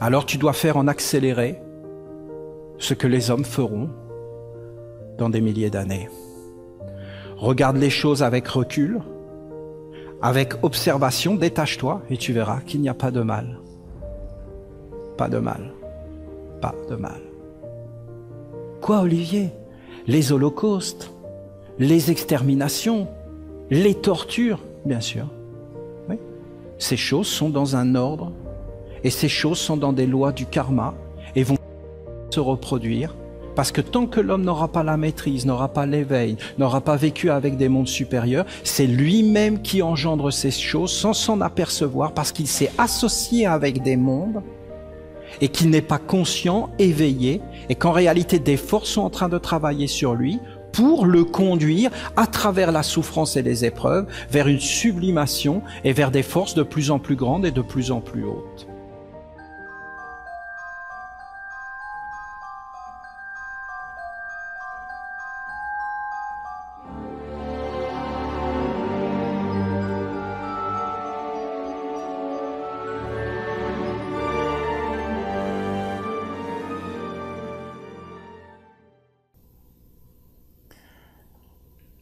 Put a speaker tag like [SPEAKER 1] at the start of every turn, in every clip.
[SPEAKER 1] Alors tu dois faire en accéléré ce que les hommes feront dans des milliers d'années. Regarde les choses avec recul, avec observation, détache-toi et tu verras qu'il n'y a pas de mal. Pas de mal. Pas de mal. Quoi, Olivier Les holocaustes, les exterminations, les tortures, bien sûr. Oui. Ces choses sont dans un ordre et ces choses sont dans des lois du karma et vont se reproduire. Parce que tant que l'homme n'aura pas la maîtrise, n'aura pas l'éveil, n'aura pas vécu avec des mondes supérieurs, c'est lui-même qui engendre ces choses sans s'en apercevoir parce qu'il s'est associé avec des mondes et qu'il n'est pas conscient, éveillé, et qu'en réalité des forces sont en train de travailler sur lui pour le conduire à travers la souffrance et les épreuves vers une sublimation et vers des forces de plus en plus grandes et de plus en plus hautes.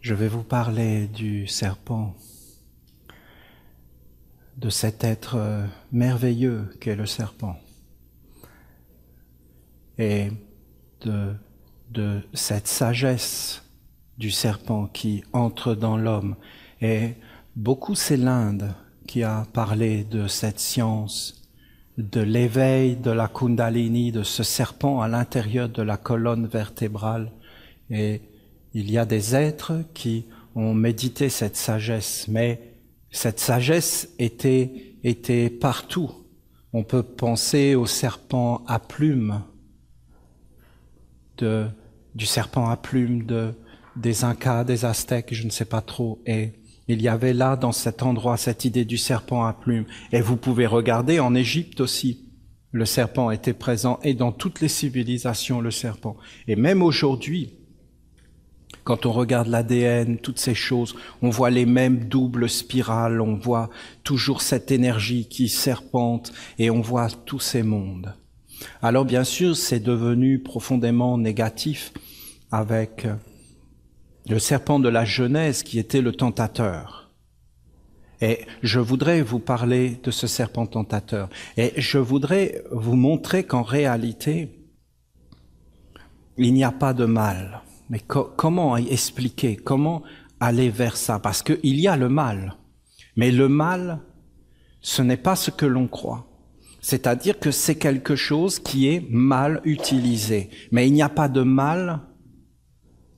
[SPEAKER 1] Je vais vous parler du serpent, de cet être merveilleux qu'est le serpent, et de, cette sagesse du serpent qui entre dans l'homme. Et beaucoup c'est l'Inde qui a parlé de cette science de l'éveil de la kundalini, de ce serpent à l'intérieur de la colonne vertébrale et il y a des êtres qui ont médité cette sagesse, mais cette sagesse était, était partout. On peut penser au serpent à plumes, de, du serpent à plumes de, des Incas, des Aztèques, je ne sais pas trop. Et il y avait là, dans cet endroit, cette idée du serpent à plumes. Et vous pouvez regarder en Égypte aussi. Le serpent était présent et dans toutes les civilisations, le serpent. Et même aujourd'hui, quand on regarde l'ADN, toutes ces choses, on voit les mêmes doubles spirales, on voit toujours cette énergie qui serpente et on voit tous ces mondes. Alors bien sûr, c'est devenu profondément négatif avec euh, le serpent de la Genèse qui était le tentateur. Et je voudrais vous parler de ce serpent tentateur. Et je voudrais vous montrer qu'en réalité, il n'y a pas de mal. Mais comment expliquer Comment aller vers ça Parce qu'il y a le mal. Mais le mal, ce n'est pas ce que l'on croit. C'est-à-dire que c'est quelque chose qui est mal utilisé. Mais il n'y a pas de mal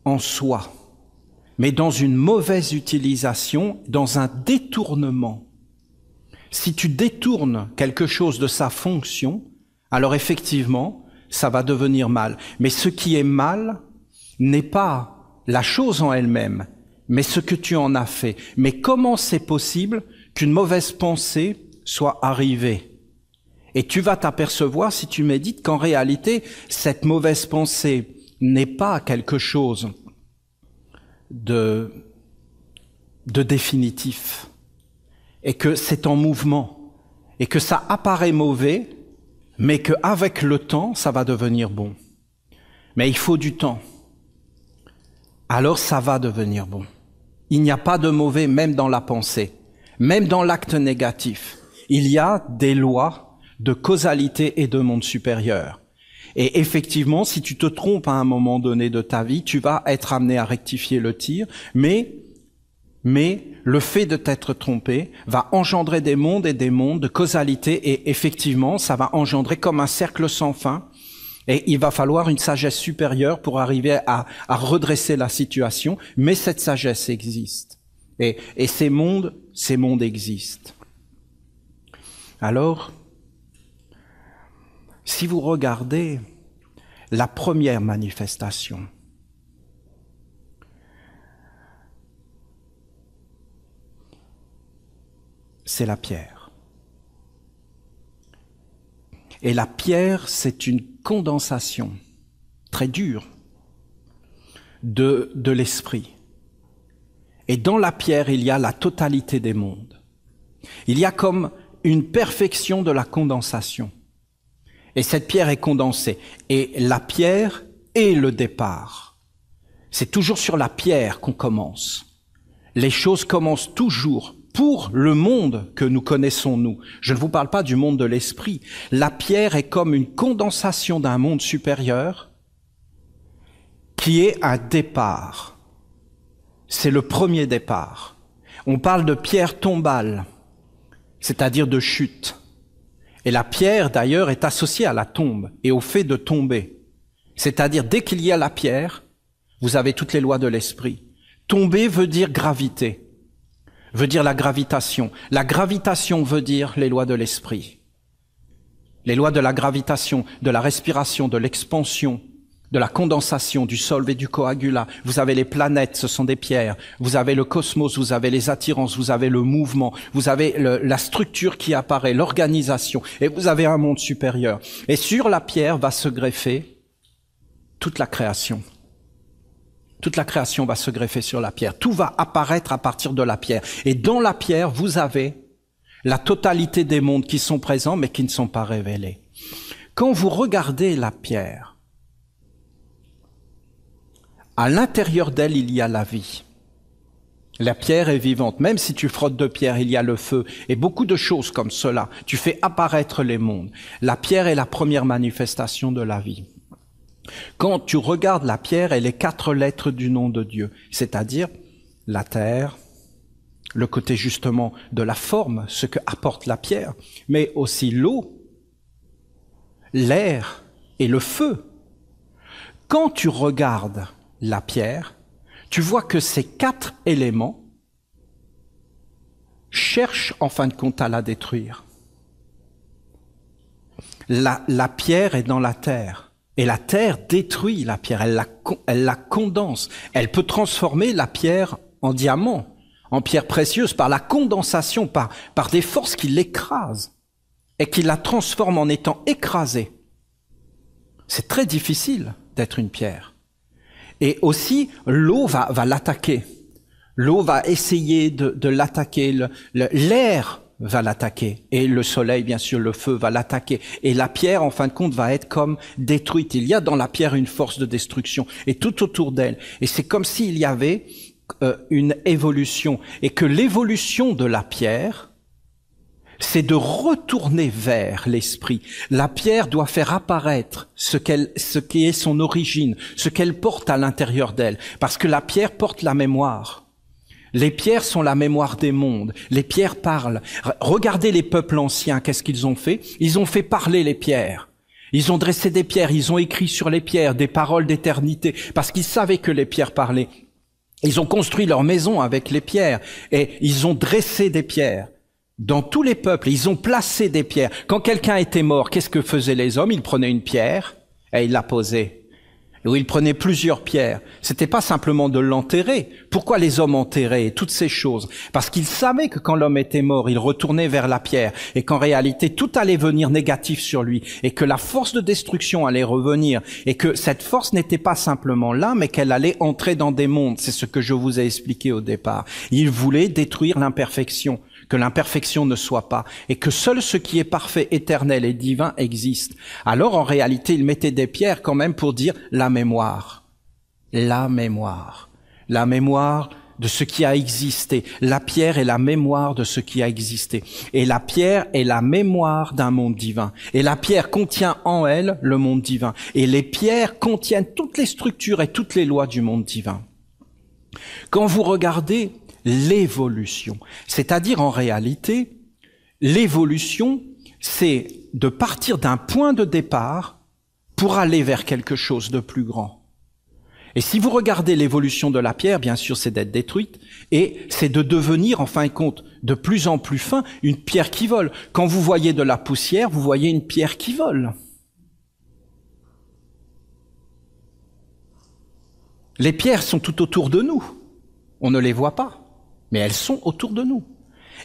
[SPEAKER 1] en soi, mais dans une mauvaise utilisation, dans un détournement. Si tu détournes quelque chose de sa fonction, alors effectivement, ça va devenir mal. Mais ce qui est mal, n'est pas la chose en elle-même, mais ce que tu en as fait. Mais comment c'est possible qu'une mauvaise pensée soit arrivée Et tu vas t'apercevoir si tu médites qu'en réalité, cette mauvaise pensée n'est pas quelque chose de, définitif, et que c'est en mouvement, et que ça apparaît mauvais, mais qu'avec le temps, ça va devenir bon. Mais il faut du temps alors ça va devenir bon. Il n'y a pas de mauvais même dans la pensée, même dans l'acte négatif. Il y a des lois de causalité et de monde supérieur. Et effectivement, si tu te trompes à un moment donné de ta vie, tu vas être amené à rectifier le tir, mais, mais le fait de t'être trompé va engendrer des mondes et des mondes de causalité et effectivement, ça va engendrer comme un cercle sans fin et il va falloir une sagesse supérieure pour arriver à, redresser la situation, mais cette sagesse existe. Et, et ces mondes, ces mondes existent. Alors, si vous regardez la première manifestation, c'est la pierre. Et la pierre, c'est une condensation très dure de, de l'esprit. Et dans la pierre, il y a la totalité des mondes. Il y a comme une perfection de la condensation. Et cette pierre est condensée. Et la pierre est le départ. C'est toujours sur la pierre qu'on commence. Les choses commencent toujours pour le monde que nous connaissons, nous. Je ne vous parle pas du monde de l'esprit. La pierre est comme une condensation d'un monde supérieur qui est un départ. C'est le premier départ. On parle de pierre tombale, c'est-à-dire de chute. Et la pierre, d'ailleurs, est associée à la tombe et au fait de tomber. C'est-à-dire, dès qu'il y a la pierre, vous avez toutes les lois de l'esprit. Tomber veut dire gravité veut dire la gravitation. La gravitation veut dire les lois de l'esprit. Les lois de la gravitation, de la respiration, de l'expansion, de la condensation, du sol et du coagula, Vous avez les planètes, ce sont des pierres. Vous avez le cosmos, vous avez les attirances, vous avez le mouvement, vous avez la structure qui apparaît, l'organisation, et vous avez un monde supérieur. Et sur la pierre va se greffer toute la création. Toute la création va se greffer sur la pierre. Tout va apparaître à partir de la pierre. Et dans la pierre, vous avez la totalité des mondes qui sont présents mais qui ne sont pas révélés. Quand vous regardez la pierre, à l'intérieur d'elle, il y a la vie. La pierre est vivante. Même si tu frottes de pierre, il y a le feu. Et beaucoup de choses comme cela. Tu fais apparaître les mondes. La pierre est la première manifestation de la vie. Quand tu regardes la pierre et les quatre lettres du nom de Dieu, c'est-à-dire la terre, le côté justement de la forme, ce que apporte la pierre, mais aussi l'eau, l'air et le feu. Quand tu regardes la pierre, tu vois que ces quatre éléments cherchent en fin de compte à la détruire. La, la pierre est dans la terre. Et la terre détruit la pierre, elle la, condense. Elle peut transformer la pierre en diamant, en pierre précieuse par la condensation, par, par des forces qui l'écrasent et qui la transforment en étant écrasée. C'est très difficile d'être une pierre. Et aussi, l'eau va, l'attaquer. L'eau va essayer de, de l'attaquer. L'air va l'attaquer. Et le soleil, bien sûr, le feu va l'attaquer. Et la pierre, en fin de compte, va être comme détruite. Il y a dans la pierre une force de destruction, et tout autour d'elle. Et c'est comme s'il y avait euh, une évolution, et que l'évolution de la pierre, c'est de retourner vers l'esprit. La pierre doit faire apparaître ce qu'elle, ce qui est son origine, ce qu'elle porte à l'intérieur d'elle, parce que la pierre porte la mémoire. Les pierres sont la mémoire des mondes. Les pierres parlent. Regardez les peuples anciens, qu'est-ce qu'ils ont fait Ils ont fait parler les pierres. Ils ont dressé des pierres, ils ont écrit sur les pierres des paroles d'éternité, parce qu'ils savaient que les pierres parlaient. Ils ont construit leur maison avec les pierres, et ils ont dressé des pierres. Dans tous les peuples, ils ont placé des pierres. Quand quelqu'un était mort, qu'est-ce que faisaient les hommes Ils prenaient une pierre et ils la posaient où il prenait plusieurs pierres. C'était pas simplement de l'enterrer. Pourquoi les hommes enterraient toutes ces choses Parce qu'ils savaient que quand l'homme était mort, il retournait vers la pierre et qu'en réalité tout allait venir négatif sur lui et que la force de destruction allait revenir et que cette force n'était pas simplement là, mais qu'elle allait entrer dans des mondes. C'est ce que je vous ai expliqué au départ. Il voulait détruire l'imperfection que l'imperfection ne soit pas, et que seul ce qui est parfait, éternel et divin existe. Alors en réalité, il mettait des pierres quand même pour dire la mémoire, la mémoire, la mémoire de ce qui a existé. La pierre est la mémoire de ce qui a existé. Et la pierre est la mémoire d'un monde divin. Et la pierre contient en elle le monde divin. Et les pierres contiennent toutes les structures et toutes les lois du monde divin. Quand vous regardez l'évolution. C'est-à-dire en réalité, l'évolution, c'est de partir d'un point de départ pour aller vers quelque chose de plus grand. Et si vous regardez l'évolution de la pierre, bien sûr, c'est d'être détruite, et c'est de devenir, en fin de compte, de plus en plus fin, une pierre qui vole. Quand vous voyez de la poussière, vous voyez une pierre qui vole. Les pierres sont tout autour de nous. On ne les voit pas mais elles sont autour de nous.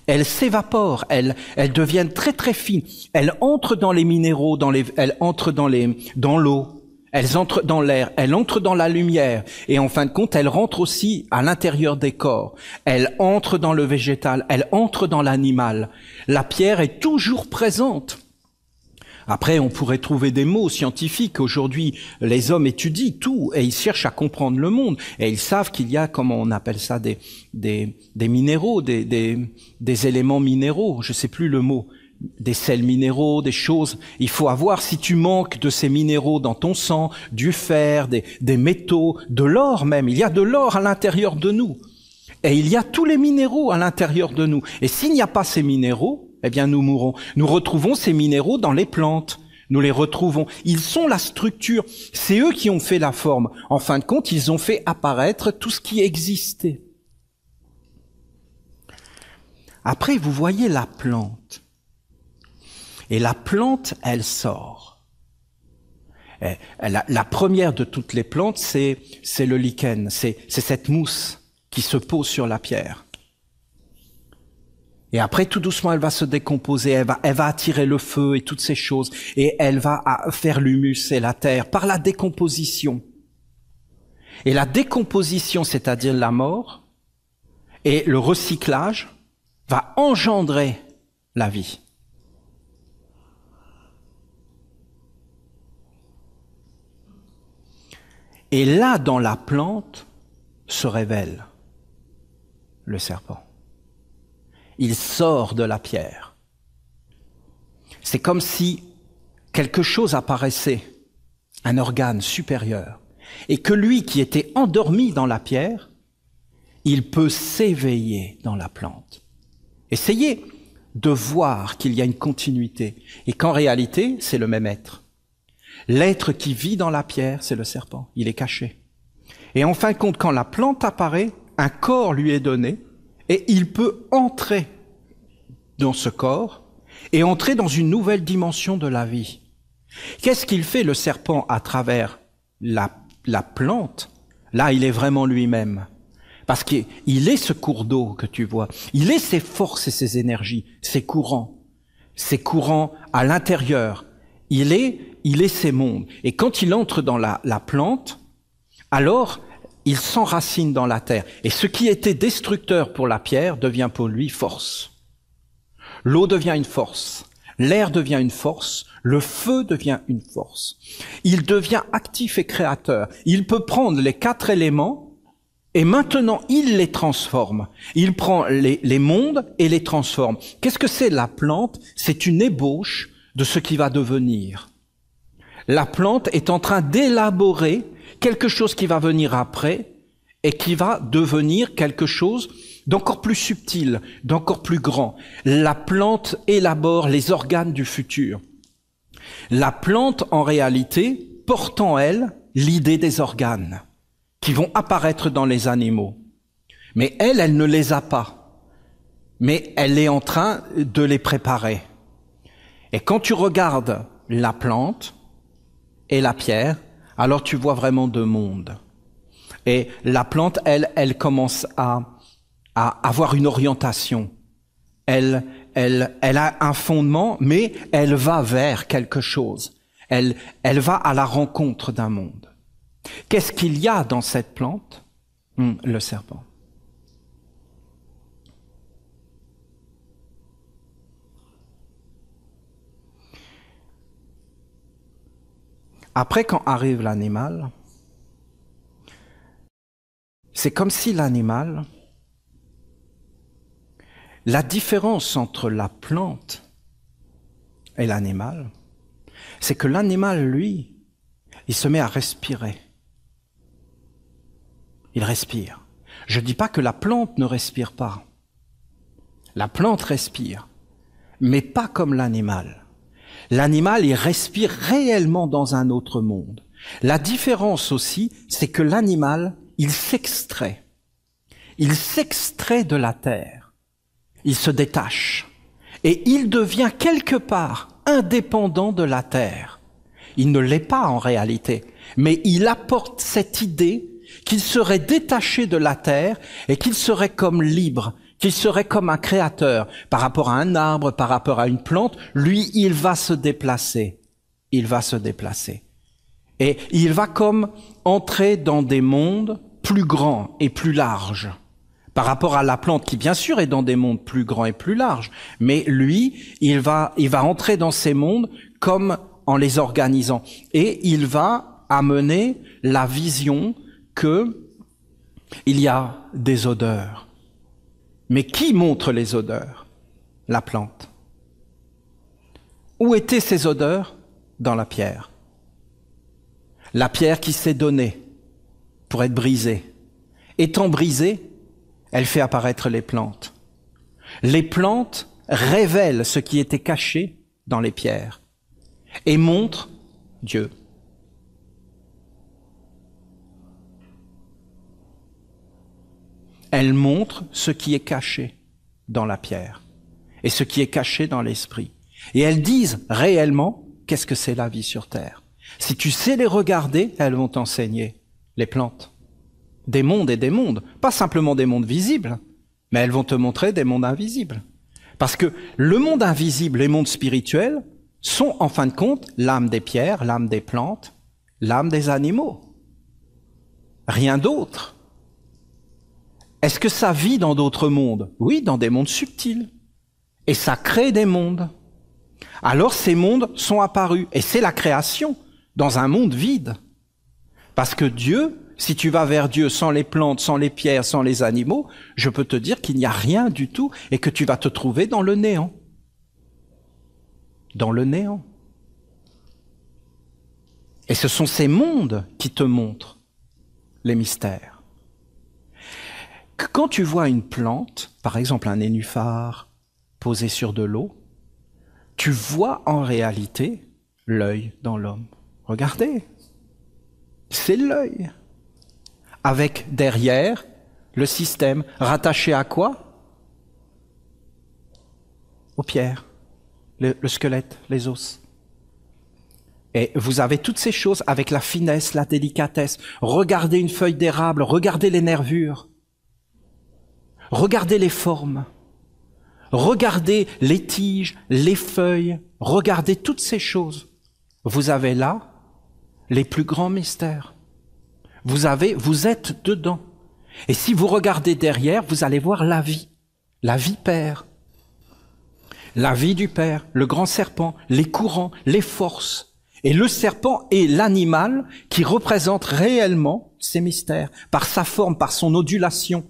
[SPEAKER 1] Elles s'évaporent, elles, deviennent très très fines, elles entrent dans les minéraux, dans les, elles entrent dans dans l'eau, elles entrent dans l'air, elles entrent dans la lumière, et en fin de compte, elles rentrent aussi à l'intérieur des corps. Elles entrent dans le végétal, elles entrent dans l'animal. La pierre est toujours présente. Après, on pourrait trouver des mots scientifiques. Aujourd'hui, les hommes étudient tout et ils cherchent à comprendre le monde. Et ils savent qu'il y a, comment on appelle ça, des, des, des minéraux, des, des, des éléments minéraux. Je ne sais plus le mot des sels minéraux, des choses. Il faut avoir, si tu manques de ces minéraux dans ton sang, du fer, des, des métaux, de l'or même. Il y a de l'or à l'intérieur de nous. Et il y a tous les minéraux à l'intérieur de nous. Et s'il n'y a pas ces minéraux, eh bien nous mourons. Nous retrouvons ces minéraux dans les plantes. Nous les retrouvons. Ils sont la structure. C'est eux qui ont fait la forme. En fin de compte, ils ont fait apparaître tout ce qui existait. Après, vous voyez la plante. Et la plante, elle sort. Eh, la, la, première de toutes les plantes, c'est le lichen, c'est cette mousse qui se pose sur la pierre. Et après, tout doucement, elle va se décomposer, elle va, elle va attirer le feu et toutes ces choses, et elle va ah, faire l'humus et la terre par la décomposition. Et la décomposition, c'est-à-dire la mort, et le recyclage, va engendrer la vie. Et là, dans la plante, se révèle le serpent il sort de la pierre. C'est comme si quelque chose apparaissait, un organe supérieur, et que lui qui était endormi dans la pierre, il peut s'éveiller dans la plante. Essayez de voir qu'il y a une continuité et qu'en réalité, c'est le même être. L'être qui vit dans la pierre, c'est le serpent, il est caché. Et en fin de compte, quand la plante apparaît, un corps lui est donné, et il peut entrer dans ce corps et entrer dans une nouvelle dimension de la vie. Qu'est-ce qu'il fait le serpent à travers la, la plante Là, il est vraiment lui-même. Parce qu'il est ce cours d'eau que tu vois. Il est ses forces et ses énergies, ses courants. Ses courants à l'intérieur. Il est, il est ses mondes. Et quand il entre dans la, la plante, alors il s'enracine dans la terre. Et ce qui était destructeur pour la pierre devient pour lui force. L'eau devient une force. L'air devient une force. Le feu devient une force. Il devient actif et créateur. Il peut prendre les quatre éléments et maintenant il les transforme. Il prend les, mondes et les transforme. Qu'est-ce que c'est la plante C'est une ébauche de ce qui va devenir. La plante est en train d'élaborer quelque chose qui va venir après et qui va devenir quelque chose d'encore plus subtil, d'encore plus grand. La plante élabore les organes du futur. La plante, en réalité, porte en elle l'idée des organes qui vont apparaître dans les animaux. Mais elle, elle ne les a pas. Mais elle est en train de les préparer. Et quand tu regardes la plante et la pierre, alors tu vois vraiment deux mondes. Et la plante, elle, elle commence à, à avoir une orientation. Elle, elle, elle a un fondement, mais elle va vers quelque chose. Elle, elle va à la rencontre d'un monde. Qu'est-ce qu'il y a dans cette plante hmm, Le serpent. Après, quand arrive l'animal, c'est comme si l'animal, la différence entre la plante et l'animal, c'est que l'animal, lui, il se met à respirer. Il respire. Je ne dis pas que la plante ne respire pas. La plante respire, mais pas comme l'animal. L'animal, il respire réellement dans un autre monde. La différence aussi, c'est que l'animal, il s'extrait. Il s'extrait de la terre. Il se détache. Et il devient quelque part indépendant de la terre. Il ne l'est pas en réalité, mais il apporte cette idée qu'il serait détaché de la terre et qu'il serait comme libre, qu'il serait comme un créateur par rapport à un arbre, par rapport à une plante, lui, il va se déplacer. Il va se déplacer. Et il va comme entrer dans des mondes plus grands et plus larges par rapport à la plante qui bien sûr est dans des mondes plus grands et plus larges, mais lui, il va, il va entrer dans ces mondes comme en les organisant. Et il va amener la vision que il y a des odeurs, mais qui montre les odeurs La plante. Où étaient ces odeurs Dans la pierre. La pierre qui s'est donnée pour être brisée. Étant brisée, elle fait apparaître les plantes. Les plantes révèlent ce qui était caché dans les pierres et montrent Dieu. Elles montrent ce qui est caché dans la pierre et ce qui est caché dans l'esprit. Et elles disent réellement qu'est-ce que c'est la vie sur terre. Si tu sais les regarder, elles vont t'enseigner les plantes. Des mondes et des mondes. Pas simplement des mondes visibles, mais elles vont te montrer des mondes invisibles. Parce que le monde invisible, les mondes spirituels, sont en fin de compte l'âme des pierres, l'âme des plantes, l'âme des animaux. Rien d'autre. Est-ce que ça vit dans d'autres mondes Oui, dans des mondes subtils. Et ça crée des mondes. Alors ces mondes sont apparus. Et c'est la création dans un monde vide. Parce que Dieu, si tu vas vers Dieu sans les plantes, sans les pierres, sans les animaux, je peux te dire qu'il n'y a rien du tout et que tu vas te trouver dans le néant. Dans le néant. Et ce sont ces mondes qui te montrent les mystères quand tu vois une plante, par exemple un nénuphar posé sur de l'eau, tu vois en réalité l'œil dans l'homme. Regardez, c'est l'œil. Avec derrière le système rattaché à quoi Aux pierres, le squelette, les os. Et vous avez toutes ces choses avec la finesse, la délicatesse. Regardez une feuille d'érable, regardez les nervures. Regardez les formes. Regardez les tiges, les feuilles. Regardez toutes ces choses. Vous avez là les plus grands mystères. Vous avez, vous êtes dedans. Et si vous regardez derrière, vous allez voir la vie. La vie père. La vie du père, le grand serpent, les courants, les forces. Et le serpent est l'animal qui représente réellement ces mystères, par sa forme, par son ondulation,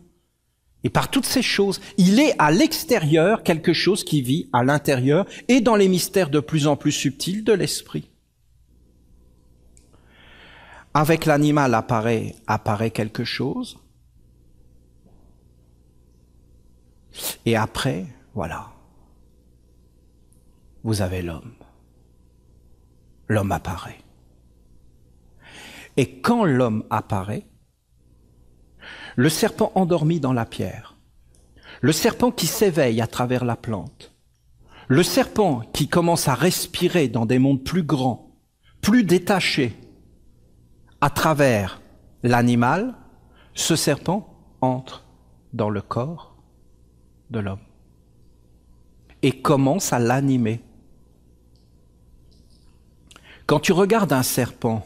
[SPEAKER 1] et par toutes ces choses, il est à l'extérieur quelque chose qui vit à l'intérieur et dans les mystères de plus en plus subtils de l'esprit. Avec l'animal apparaît, apparaît quelque chose. Et après, voilà, vous avez l'homme. L'homme apparaît. Et quand l'homme apparaît, le serpent endormi dans la pierre, le serpent qui s'éveille à travers la plante, le serpent qui commence à respirer dans des mondes plus grands, plus détachés, à travers l'animal, ce serpent entre dans le corps de l'homme et commence à l'animer. Quand tu regardes un serpent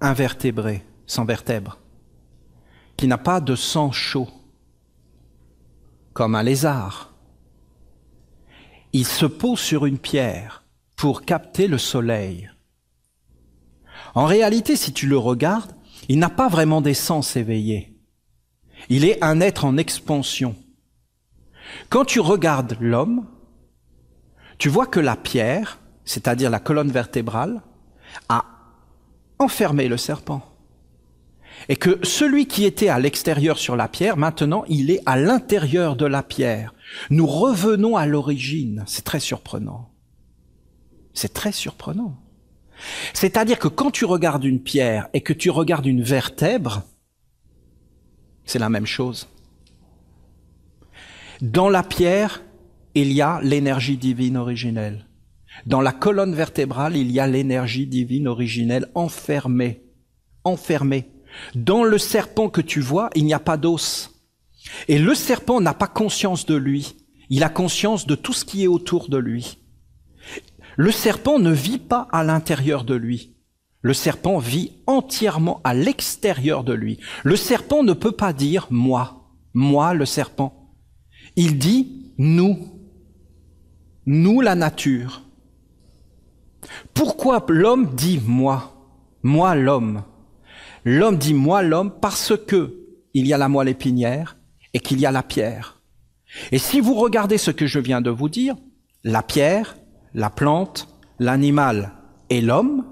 [SPEAKER 1] invertébré, sans vertèbre, qui n'a pas de sang chaud, comme un lézard. Il se pose sur une pierre pour capter le soleil. En réalité, si tu le regardes, il n'a pas vraiment des sens éveillés. Il est un être en expansion. Quand tu regardes l'homme, tu vois que la pierre, c'est-à-dire la colonne vertébrale, a enfermé le serpent et que celui qui était à l'extérieur sur la pierre, maintenant il est à l'intérieur de la pierre. Nous revenons à l'origine. C'est très surprenant. C'est très surprenant. C'est-à-dire que quand tu regardes une pierre et que tu regardes une vertèbre, c'est la même chose. Dans la pierre, il y a l'énergie divine originelle. Dans la colonne vertébrale, il y a l'énergie divine originelle enfermée. Enfermée. Dans le serpent que tu vois, il n'y a pas d'os. Et le serpent n'a pas conscience de lui. Il a conscience de tout ce qui est autour de lui. Le serpent ne vit pas à l'intérieur de lui. Le serpent vit entièrement à l'extérieur de lui. Le serpent ne peut pas dire moi, moi le serpent. Il dit nous, nous la nature. Pourquoi l'homme dit moi, moi l'homme L'homme dit moi l'homme parce que il y a la moelle épinière et qu'il y a la pierre. Et si vous regardez ce que je viens de vous dire, la pierre, la plante, l'animal et l'homme,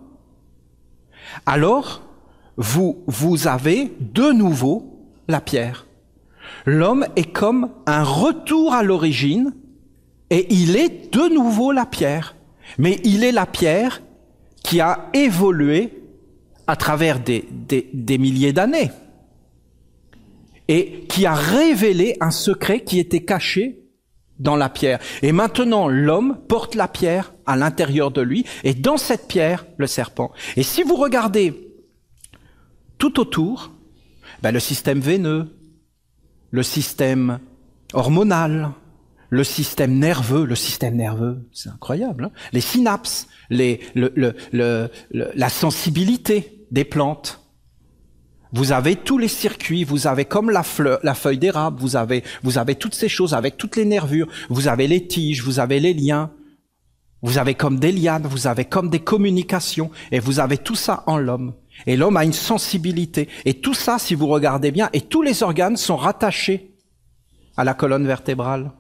[SPEAKER 1] alors vous, vous avez de nouveau la pierre. L'homme est comme un retour à l'origine et il est de nouveau la pierre. Mais il est la pierre qui a évolué à travers des, milliers d'années et qui a révélé un secret qui était caché dans la pierre. Et maintenant, l'homme porte la pierre à l'intérieur de lui, et dans cette pierre, le serpent. Et si vous regardez tout autour, ben, le système veineux, le système hormonal, le système nerveux, le système nerveux, c'est incroyable, hein. les synapses, les, la sensibilité, des plantes. Vous avez tous les circuits, vous avez comme la, fleur, la feuille d'érable, vous avez, vous avez toutes ces choses avec toutes les nervures, vous avez les tiges, vous avez les liens, vous avez comme des lianes, vous avez comme des communications, et vous avez tout ça en l'homme. Et l'homme a une sensibilité. Et tout ça, si vous regardez bien, et tous les organes sont rattachés à la colonne vertébrale,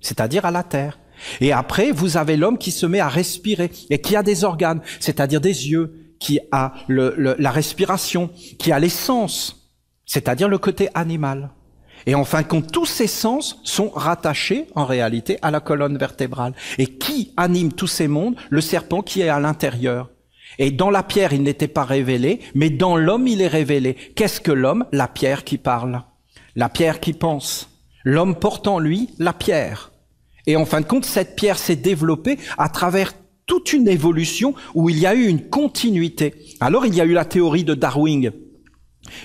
[SPEAKER 1] c'est-à-dire à la terre. Et après, vous avez l'homme qui se met à respirer et qui a des organes, c'est-à-dire des yeux, qui a la respiration, qui a les sens, c'est-à-dire le côté animal. Et enfin quand tous ces sens sont rattachés en réalité à la colonne vertébrale. Et qui anime tous ces mondes Le serpent qui est à l'intérieur. Et dans la pierre, il n'était pas révélé, mais dans l'homme, il est révélé. Qu'est-ce que l'homme La pierre qui parle, la pierre qui pense. L'homme porte en lui la pierre. Et en fin de compte, cette pierre s'est développée à travers toute une évolution où il y a eu une continuité. Alors il y a eu la théorie de Darwin.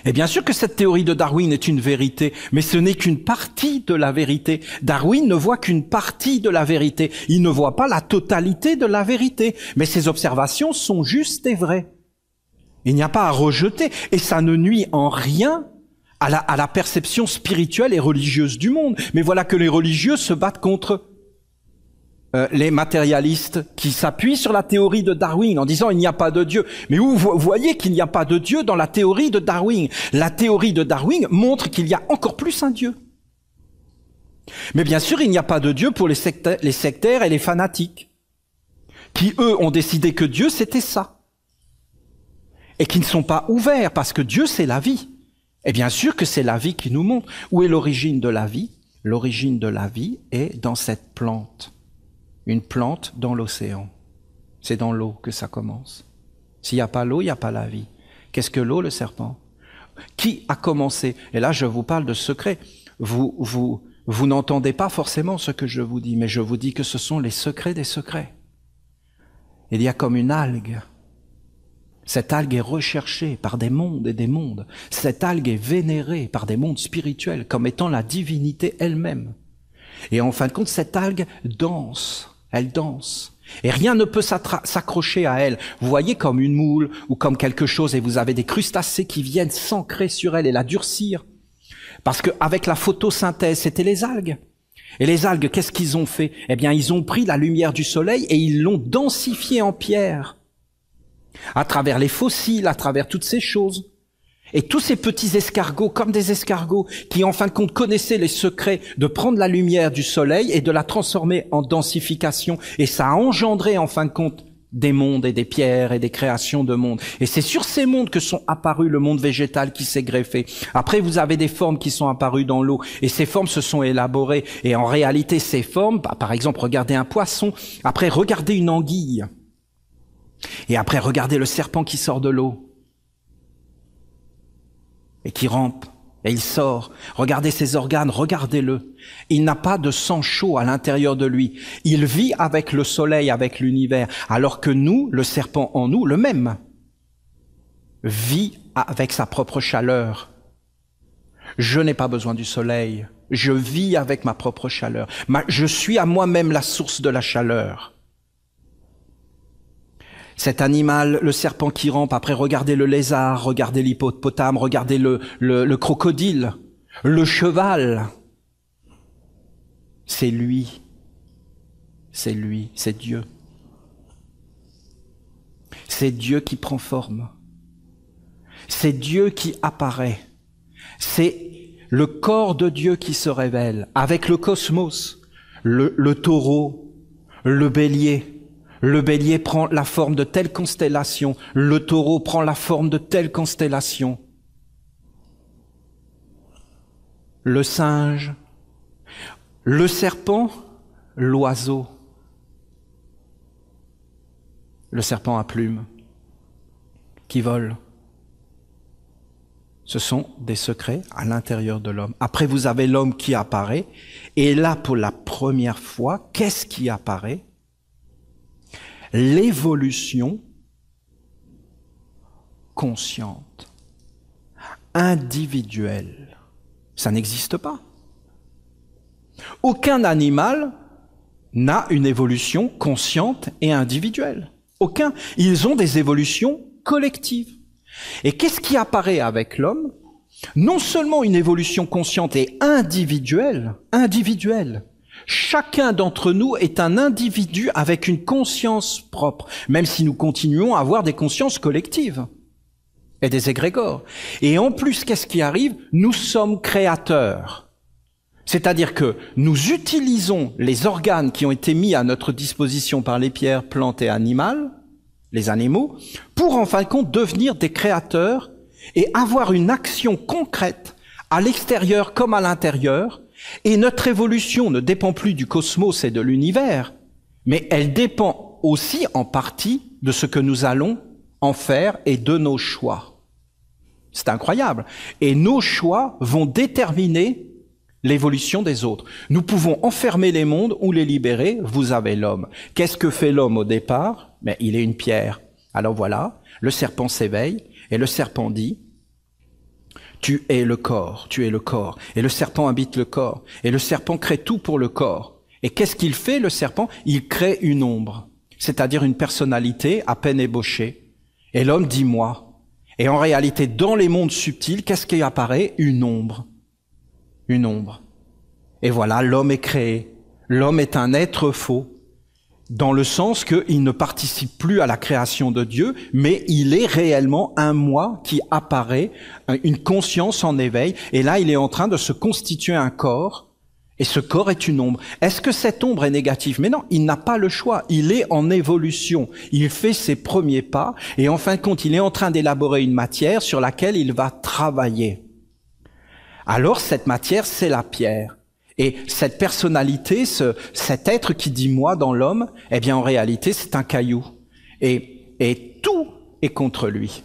[SPEAKER 1] Et bien sûr que cette théorie de Darwin est une vérité, mais ce n'est qu'une partie de la vérité. Darwin ne voit qu'une partie de la vérité. Il ne voit pas la totalité de la vérité. Mais ses observations sont justes et vraies. Il n'y a pas à rejeter. Et ça ne nuit en rien à la, à la perception spirituelle et religieuse du monde. Mais voilà que les religieux se battent contre euh, les matérialistes qui s'appuient sur la théorie de Darwin en disant il n'y a pas de Dieu. Mais vous voyez qu'il n'y a pas de Dieu dans la théorie de Darwin. La théorie de Darwin montre qu'il y a encore plus un Dieu. Mais bien sûr, il n'y a pas de Dieu pour les les sectaires et les fanatiques, qui eux ont décidé que Dieu c'était ça, et qui ne sont pas ouverts, parce que Dieu c'est la vie. Et bien sûr que c'est la vie qui nous montre. Où est l'origine de la vie L'origine de la vie est dans cette plante une plante dans l'océan. C'est dans l'eau que ça commence. S'il n'y a pas l'eau, il n'y a pas la vie. Qu'est-ce que l'eau, le serpent Qui a commencé Et là, je vous parle de secrets. Vous, vous, vous n'entendez pas forcément ce que je vous dis, mais je vous dis que ce sont les secrets des secrets. Il y a comme une algue. Cette algue est recherchée par des mondes et des mondes. Cette algue est vénérée par des mondes spirituels comme étant la divinité elle-même. Et en fin de compte, cette algue danse elle danse. Et rien ne peut s'accrocher à elle. Vous voyez comme une moule ou comme quelque chose et vous avez des crustacés qui viennent s'ancrer sur elle et la durcir. Parce qu'avec la photosynthèse, c'était les algues. Et les algues, qu'est-ce qu'ils ont fait Eh bien, ils ont pris la lumière du soleil et ils l'ont densifiée en pierre. À travers les fossiles, à travers toutes ces choses. Et tous ces petits escargots, comme des escargots, qui en fin de compte connaissaient les secrets de prendre la lumière du soleil et de la transformer en densification. Et ça a engendré en fin de compte des mondes et des pierres et des créations de mondes. Et c'est sur ces mondes que sont apparus le monde végétal qui s'est greffé. Après, vous avez des formes qui sont apparues dans l'eau et ces formes se sont élaborées. Et en réalité, ces formes, bah, par exemple, regardez un poisson, après regardez une anguille. Et après, regardez le serpent qui sort de l'eau et qui rampe, et il sort. Regardez ses organes, regardez-le. Il n'a pas de sang chaud à l'intérieur de lui. Il vit avec le soleil, avec l'univers, alors que nous, le serpent en nous, le même, vit avec sa propre chaleur. Je n'ai pas besoin du soleil. Je vis avec ma propre chaleur. je suis à moi-même la source de la chaleur. Cet animal, le serpent qui rampe, après regardez le lézard, regardez l'hippopotame, regardez le, le, le crocodile, le cheval. C'est lui, c'est lui, c'est Dieu. C'est Dieu qui prend forme. C'est Dieu qui apparaît. C'est le corps de Dieu qui se révèle avec le cosmos, le taureau, le bélier, le bélier prend la forme de telle constellation, le taureau prend la forme de telle constellation. Le singe, le serpent, l'oiseau, le serpent à plumes qui vole. Ce sont des secrets à l'intérieur de l'homme. Après, vous avez l'homme qui apparaît. Et là, pour la première fois, qu'est-ce qui apparaît l'évolution consciente, individuelle. Ça n'existe pas. Aucun animal n'a une évolution consciente et individuelle. Aucun. Ils ont des évolutions collectives. Et qu'est-ce qui apparaît avec l'homme Non seulement une évolution consciente et individuelle, individuelle, Chacun d'entre nous est un individu avec une conscience propre, même si nous continuons à avoir des consciences collectives et des égrégores. Et en plus, qu'est-ce qui arrive Nous sommes créateurs. C'est-à-dire que nous utilisons les organes qui ont été mis à notre disposition par les pierres, plantes et animales, les animaux, pour en fin de compte devenir des créateurs et avoir une action concrète à l'extérieur comme à l'intérieur et notre évolution ne dépend plus du cosmos et de l'univers, mais elle dépend aussi en partie de ce que nous allons en faire et de nos choix. C'est incroyable. Et nos choix vont déterminer l'évolution des autres. Nous pouvons enfermer les mondes ou les libérer. Vous avez l'homme. Qu'est-ce que fait l'homme au départ Mais il est une pierre. Alors voilà, le serpent s'éveille et le serpent dit tu es le corps, tu es le corps. Et le serpent habite le corps. Et le serpent crée tout pour le corps. Et qu'est-ce qu'il fait, le serpent Il crée une ombre, c'est-à-dire une personnalité à peine ébauchée. Et l'homme dit moi. Et en réalité, dans les mondes subtils, qu'est-ce qui apparaît Une ombre. Une ombre. Et voilà, l'homme est créé. L'homme est un être faux dans le sens qu'il ne participe plus à la création de Dieu, mais il est réellement un moi qui apparaît, euh, une conscience en éveil, et là il est en train de se constituer un corps, et ce corps est une ombre. Est-ce que cette ombre est négative Mais non, il n'a pas le choix, il est en évolution, il fait ses premiers pas, et en fin de compte il est en train d'élaborer une matière sur laquelle il va travailler. Alors cette matière, c'est la pierre. Et cette personnalité, cet être qui dit moi dans l'homme, eh bien en réalité c'est un caillou. Et, et tout est contre lui.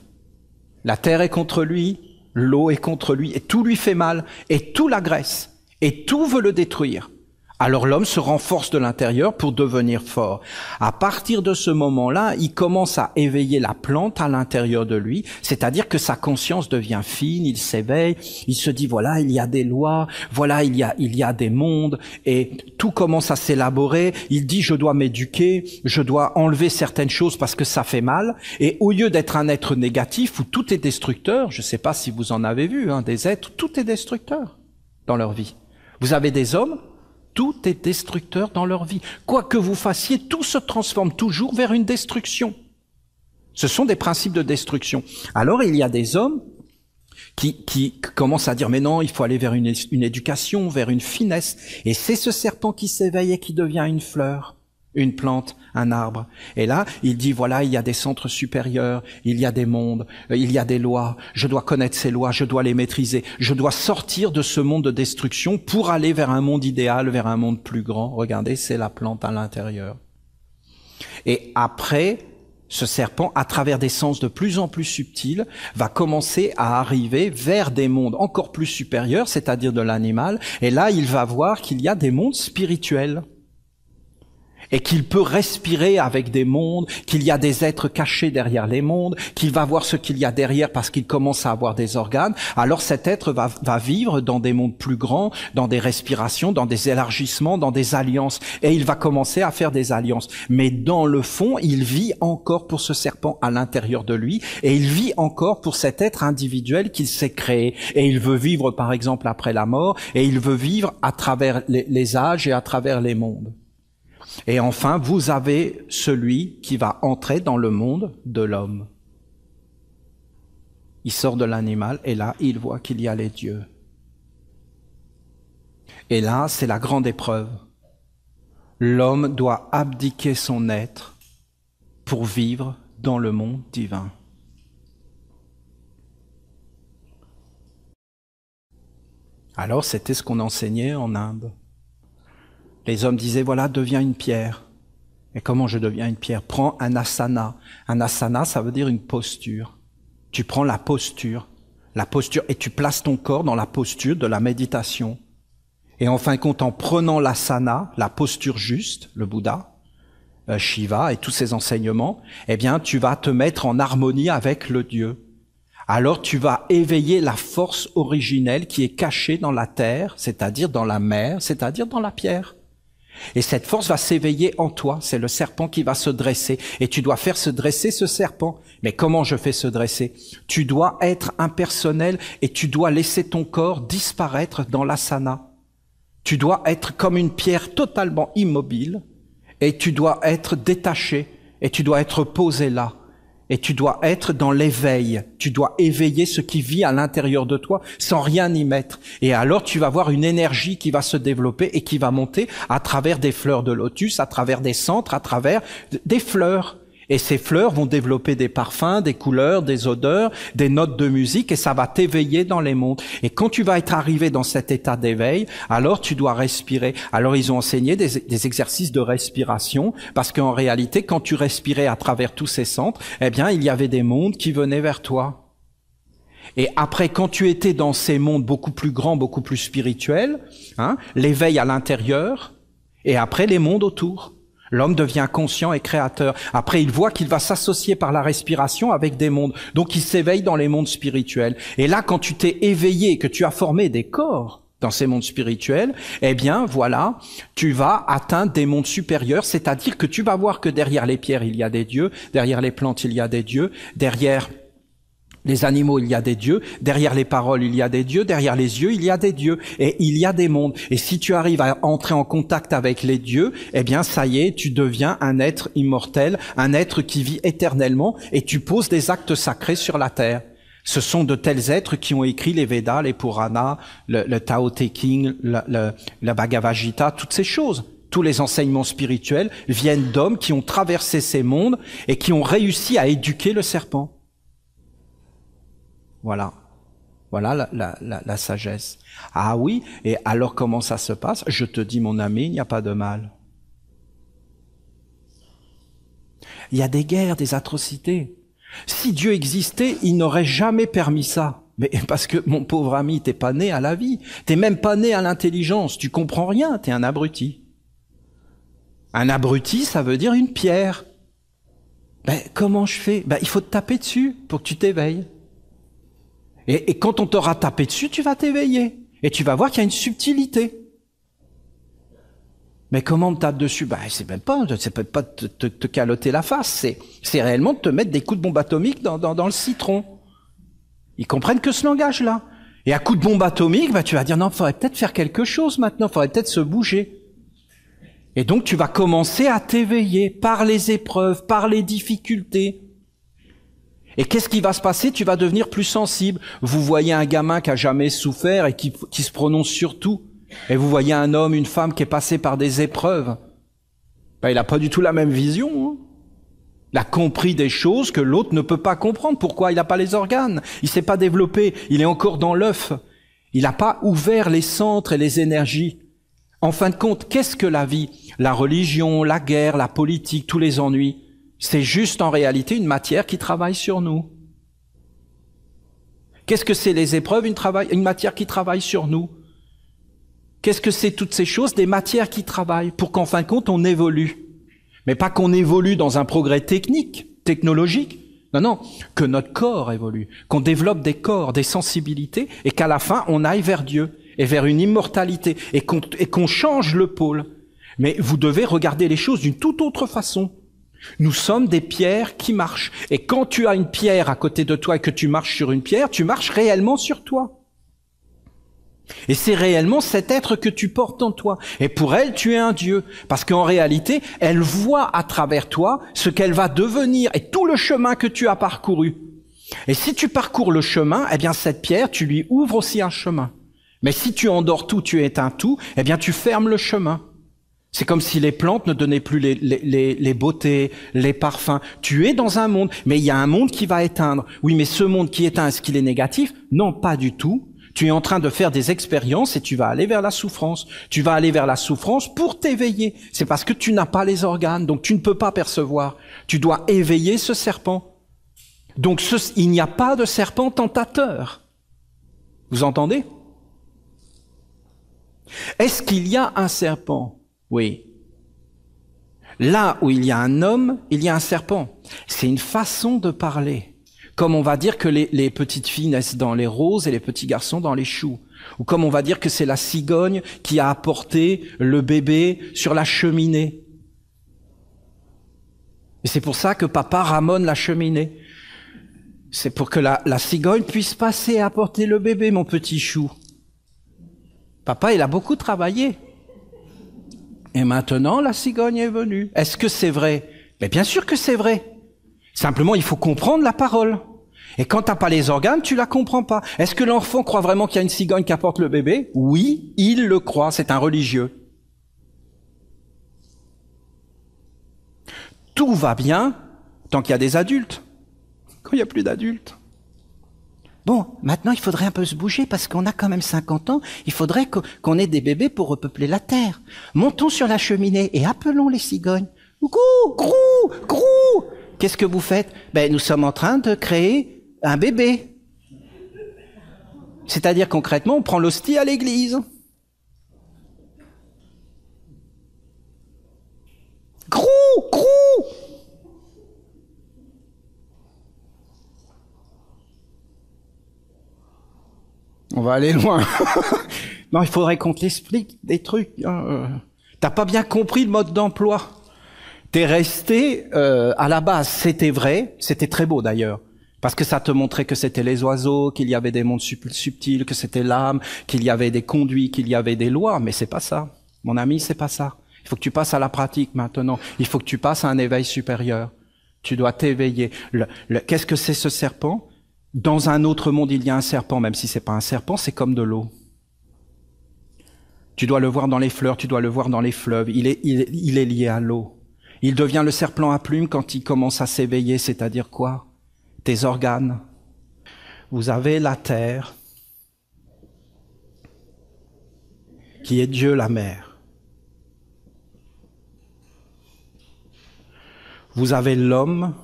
[SPEAKER 1] La terre est contre lui, l'eau est contre lui, et tout lui fait mal, et tout l'agresse, et tout veut le détruire. Alors l'homme se renforce de l'intérieur pour devenir fort. À partir de ce moment-là, il commence à éveiller la plante à l'intérieur de lui, c'est-à-dire que sa conscience devient fine, il s'éveille, il se dit voilà, il y a des lois, voilà, il y a il y a des mondes et tout commence à s'élaborer, il dit je dois m'éduquer, je dois enlever certaines choses parce que ça fait mal et au lieu d'être un être négatif où tout est destructeur, je ne sais pas si vous en avez vu hein, des êtres, tout est destructeur dans leur vie. Vous avez des hommes tout est destructeur dans leur vie. Quoi que vous fassiez, tout se transforme toujours vers une destruction. Ce sont des principes de destruction. Alors il y a des hommes qui, qui commencent à dire mais non, il faut aller vers une, une éducation, vers une finesse. Et c'est ce serpent qui s'éveille et qui devient une fleur une plante, un arbre. Et là, il dit, voilà, il y a des centres supérieurs, il y a des mondes, euh, il y a des lois, je dois connaître ces lois, je dois les maîtriser, je dois sortir de ce monde de destruction pour aller vers un monde idéal, vers un monde plus grand. Regardez, c'est la plante à l'intérieur. Et après, ce serpent, à travers des sens de plus en plus subtils, va commencer à arriver vers des mondes encore plus supérieurs, c'est-à-dire de l'animal, et là, il va voir qu'il y a des mondes spirituels et qu'il peut respirer avec des mondes, qu'il y a des êtres cachés derrière les mondes, qu'il va voir ce qu'il y a derrière parce qu'il commence à avoir des organes, alors cet être va, vivre dans des mondes plus grands, dans des respirations, dans des élargissements, dans des alliances, et il va commencer à faire des alliances. Mais dans le fond, il vit encore pour ce serpent à l'intérieur de lui, et il vit encore pour cet être individuel qu'il s'est créé, et il veut vivre par exemple après la mort, et il veut vivre à travers les âges et à travers les mondes. Et enfin, vous avez celui qui va entrer dans le monde de l'homme. Il sort de l'animal et là, il voit qu'il y a les dieux. Et là, c'est la grande épreuve. L'homme doit abdiquer son être pour vivre dans le monde divin. Alors, c'était ce qu'on enseignait en Inde. Les hommes disaient, voilà, deviens une pierre. Et comment je deviens une pierre Prends un asana. Un asana, ça veut dire une posture. Tu prends la posture. La posture, et tu places ton corps dans la posture de la méditation. Et en fin compte, en prenant l'asana, la posture juste, le Bouddha, euh, Shiva et tous ses enseignements, eh bien, tu vas te mettre en harmonie avec le Dieu. Alors tu vas éveiller la force originelle qui est cachée dans la terre, c'est-à-dire dans la mer, c'est-à-dire dans la pierre. Et cette force va s'éveiller en toi, c'est le serpent qui va se dresser. Et tu dois faire se dresser ce serpent. Mais comment je fais se dresser Tu dois être impersonnel et tu dois laisser ton corps disparaître dans l'asana. Tu dois être comme une pierre totalement immobile et tu dois être détaché et tu dois être posé là. Et tu dois être dans l'éveil. Tu dois éveiller ce qui vit à l'intérieur de toi sans rien y mettre. Et alors tu vas voir une énergie qui va se développer et qui va monter à travers des fleurs de lotus, à travers des centres, à travers des fleurs. Et ces fleurs vont développer des parfums, des couleurs, des odeurs, des notes de musique, et ça va t'éveiller dans les mondes. Et quand tu vas être arrivé dans cet état d'éveil, alors tu dois respirer. Alors ils ont enseigné des, exercices de respiration, parce qu'en réalité, quand tu respirais à travers tous ces centres, eh bien, il y avait des mondes qui venaient vers toi. Et après, quand tu étais dans ces mondes beaucoup plus grands, beaucoup plus spirituels, hein, l'éveil à l'intérieur, et après les mondes autour. L'homme devient conscient et créateur. Après, il voit qu'il va s'associer par la respiration avec des mondes. Donc, il s'éveille dans les mondes spirituels. Et là, quand tu t'es éveillé, que tu as formé des corps dans ces mondes spirituels, eh bien, voilà, tu vas atteindre des mondes supérieurs. C'est-à-dire que tu vas voir que derrière les pierres, il y a des dieux. Derrière les plantes, il y a des dieux. Derrière les animaux, il y a des dieux. Derrière les paroles, il y a des dieux. Derrière les yeux, il y a des dieux. Et il y a des mondes. Et si tu arrives à entrer en contact avec les dieux, eh bien, ça y est, tu deviens un être immortel, un être qui vit éternellement, et tu poses des actes sacrés sur la terre. Ce sont de tels êtres qui ont écrit les Védas, les Puranas, le, Tao Te King, la Bhagavad Gita, toutes ces choses tous les enseignements spirituels viennent d'hommes qui ont traversé ces mondes et qui ont réussi à éduquer le serpent. Voilà. Voilà la, sagesse. Ah oui, et alors comment ça se passe Je te dis mon ami, il n'y a pas de mal. Il y a des guerres, des atrocités. Si Dieu existait, il n'aurait jamais permis ça. Mais parce que mon pauvre ami, t'es pas né à la vie, t'es même pas né à l'intelligence, tu comprends rien, t'es un abruti. Un abruti, ça veut dire une pierre. Ben, comment je fais ben, Il faut te taper dessus pour que tu t'éveilles. Et, quand on t'aura tapé dessus, tu vas t'éveiller. Et tu vas voir qu'il y a une subtilité. Mais comment on te tape dessus bah, C'est même pas, c'est peut pas te, te, caloter la face, c'est, c'est réellement te mettre des coups de bombe atomique dans, le citron. Ils comprennent que ce langage-là. Et à coups de bombe atomique, bah, tu vas dire non, il faudrait peut-être faire quelque chose maintenant, faudrait peut-être se bouger. Et donc tu vas commencer à t'éveiller par les épreuves, par les difficultés. Et qu'est-ce qui va se passer Tu vas devenir plus sensible. Vous voyez un gamin qui a jamais souffert et qui, se prononce sur tout. Et vous voyez un homme, une femme qui est passé par des épreuves. Ben, il n'a pas du tout la même vision. Hein. Il a compris des choses que l'autre ne peut pas comprendre. Pourquoi il n'a pas les organes Il s'est pas développé. Il est encore dans l'œuf. Il n'a pas ouvert les centres et les énergies. En fin de compte, qu'est-ce que la vie La religion, la guerre, la politique, tous les ennuis. C'est juste en réalité une matière qui travaille sur nous. Qu'est-ce que c'est les épreuves une, matière qui travaille sur nous. Qu'est-ce que c'est toutes ces choses Des matières qui travaillent pour qu'en fin de compte on évolue. Mais pas qu'on évolue dans un progrès technique, technologique. Non, non, que notre corps évolue, qu'on développe des corps, des sensibilités, et qu'à la fin on aille vers Dieu et vers une immortalité, et qu'on change le pôle. Mais vous devez regarder les choses d'une toute autre façon. Nous sommes des pierres qui marchent. Et quand tu as une pierre à côté de toi et que tu marches sur une pierre, tu marches réellement sur toi. Et c'est réellement cet être que tu portes en toi. Et pour elle, tu es un Dieu. Parce qu'en réalité, elle voit à travers toi ce qu'elle va devenir et tout le chemin que tu as parcouru. Et si tu parcours le chemin, eh bien cette pierre, tu lui ouvres aussi un chemin. Mais si tu endors tout, tu éteins tout, eh bien tu fermes le chemin. C'est comme si les plantes ne donnaient plus les, beautés, les parfums. Tu es dans un monde, mais il y a un monde qui va éteindre. Oui, mais ce monde qui éteint, est-ce qu'il est négatif Non, pas du tout. Tu es en train de faire des expériences et tu vas aller vers la souffrance. Tu vas aller vers la souffrance pour t'éveiller. C'est parce que tu n'as pas les organes, donc tu ne peux pas percevoir. Tu dois éveiller ce serpent. Donc ce, il n'y a pas de serpent tentateur. Vous entendez Est-ce qu'il y a un serpent oui. Là où il y a un homme, il y a un serpent. C'est une façon de parler. Comme on va dire que les, petites filles naissent dans les roses et les petits garçons dans les choux. Ou comme on va dire que c'est la cigogne qui a apporté le bébé sur la cheminée. Et c'est pour ça que papa ramone la cheminée. C'est pour que la, la, cigogne puisse passer et apporter le bébé, mon petit chou. Papa, il a beaucoup travaillé. Et maintenant, la cigogne est venue. Est-ce que c'est vrai Mais bien sûr que c'est vrai. Simplement, il faut comprendre la parole. Et quand t'as pas les organes, tu la comprends pas. Est-ce que l'enfant croit vraiment qu'il y a une cigogne qui apporte le bébé Oui, il le croit. C'est un religieux. Tout va bien tant qu'il y a des adultes. Quand il n'y a plus d'adultes, Bon, maintenant il faudrait un peu se bouger parce qu'on a quand même 50 ans, il faudrait qu'on ait des bébés pour repeupler la terre. Montons sur la cheminée et appelons les cigognes. Coucou, grou, grou. Qu'est-ce que vous faites Ben nous sommes en train de créer un bébé. C'est-à-dire concrètement, on prend l'hostie à l'église. Grou, grou. On va aller loin. non, il faudrait qu'on t'explique des trucs. Hein, euh. T'as pas bien compris le mode d'emploi. T'es resté euh, à la base, c'était vrai, c'était très beau d'ailleurs, parce que ça te montrait que c'était les oiseaux, qu'il y avait des mondes subtils, que c'était l'âme, qu'il y avait des conduits, qu'il y avait des lois, mais c'est pas ça, mon ami, c'est pas ça. Il faut que tu passes à la pratique maintenant. Il faut que tu passes à un éveil supérieur. Tu dois t'éveiller. Qu'est-ce que c'est ce serpent dans un autre monde, il y a un serpent, même si ce n'est pas un serpent, c'est comme de l'eau. Tu dois le voir dans les fleurs, tu dois le voir dans les fleuves. Il est, est lié à l'eau. Il devient le serpent à plumes quand il commence à s'éveiller, c'est-à-dire quoi Tes organes. Vous avez la terre, qui est Dieu la mer. Vous avez l'homme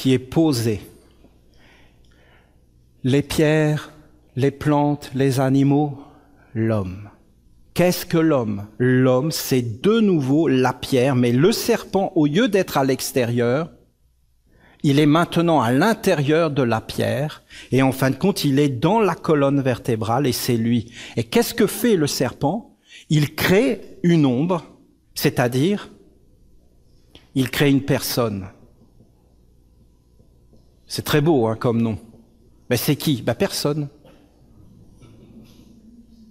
[SPEAKER 1] qui est posé, Les pierres, les plantes, les animaux, l'homme. Qu'est-ce que l'homme L'homme, c'est de nouveau la pierre, mais le serpent, au lieu d'être à l'extérieur, il est maintenant à l'intérieur de la pierre, et en fin de compte, il est dans la colonne vertébrale, et c'est lui. Et qu'est-ce que fait le serpent Il crée une ombre, c'est-à-dire, il crée une personne. C'est très beau hein, comme nom. Mais c'est qui bah, Personne.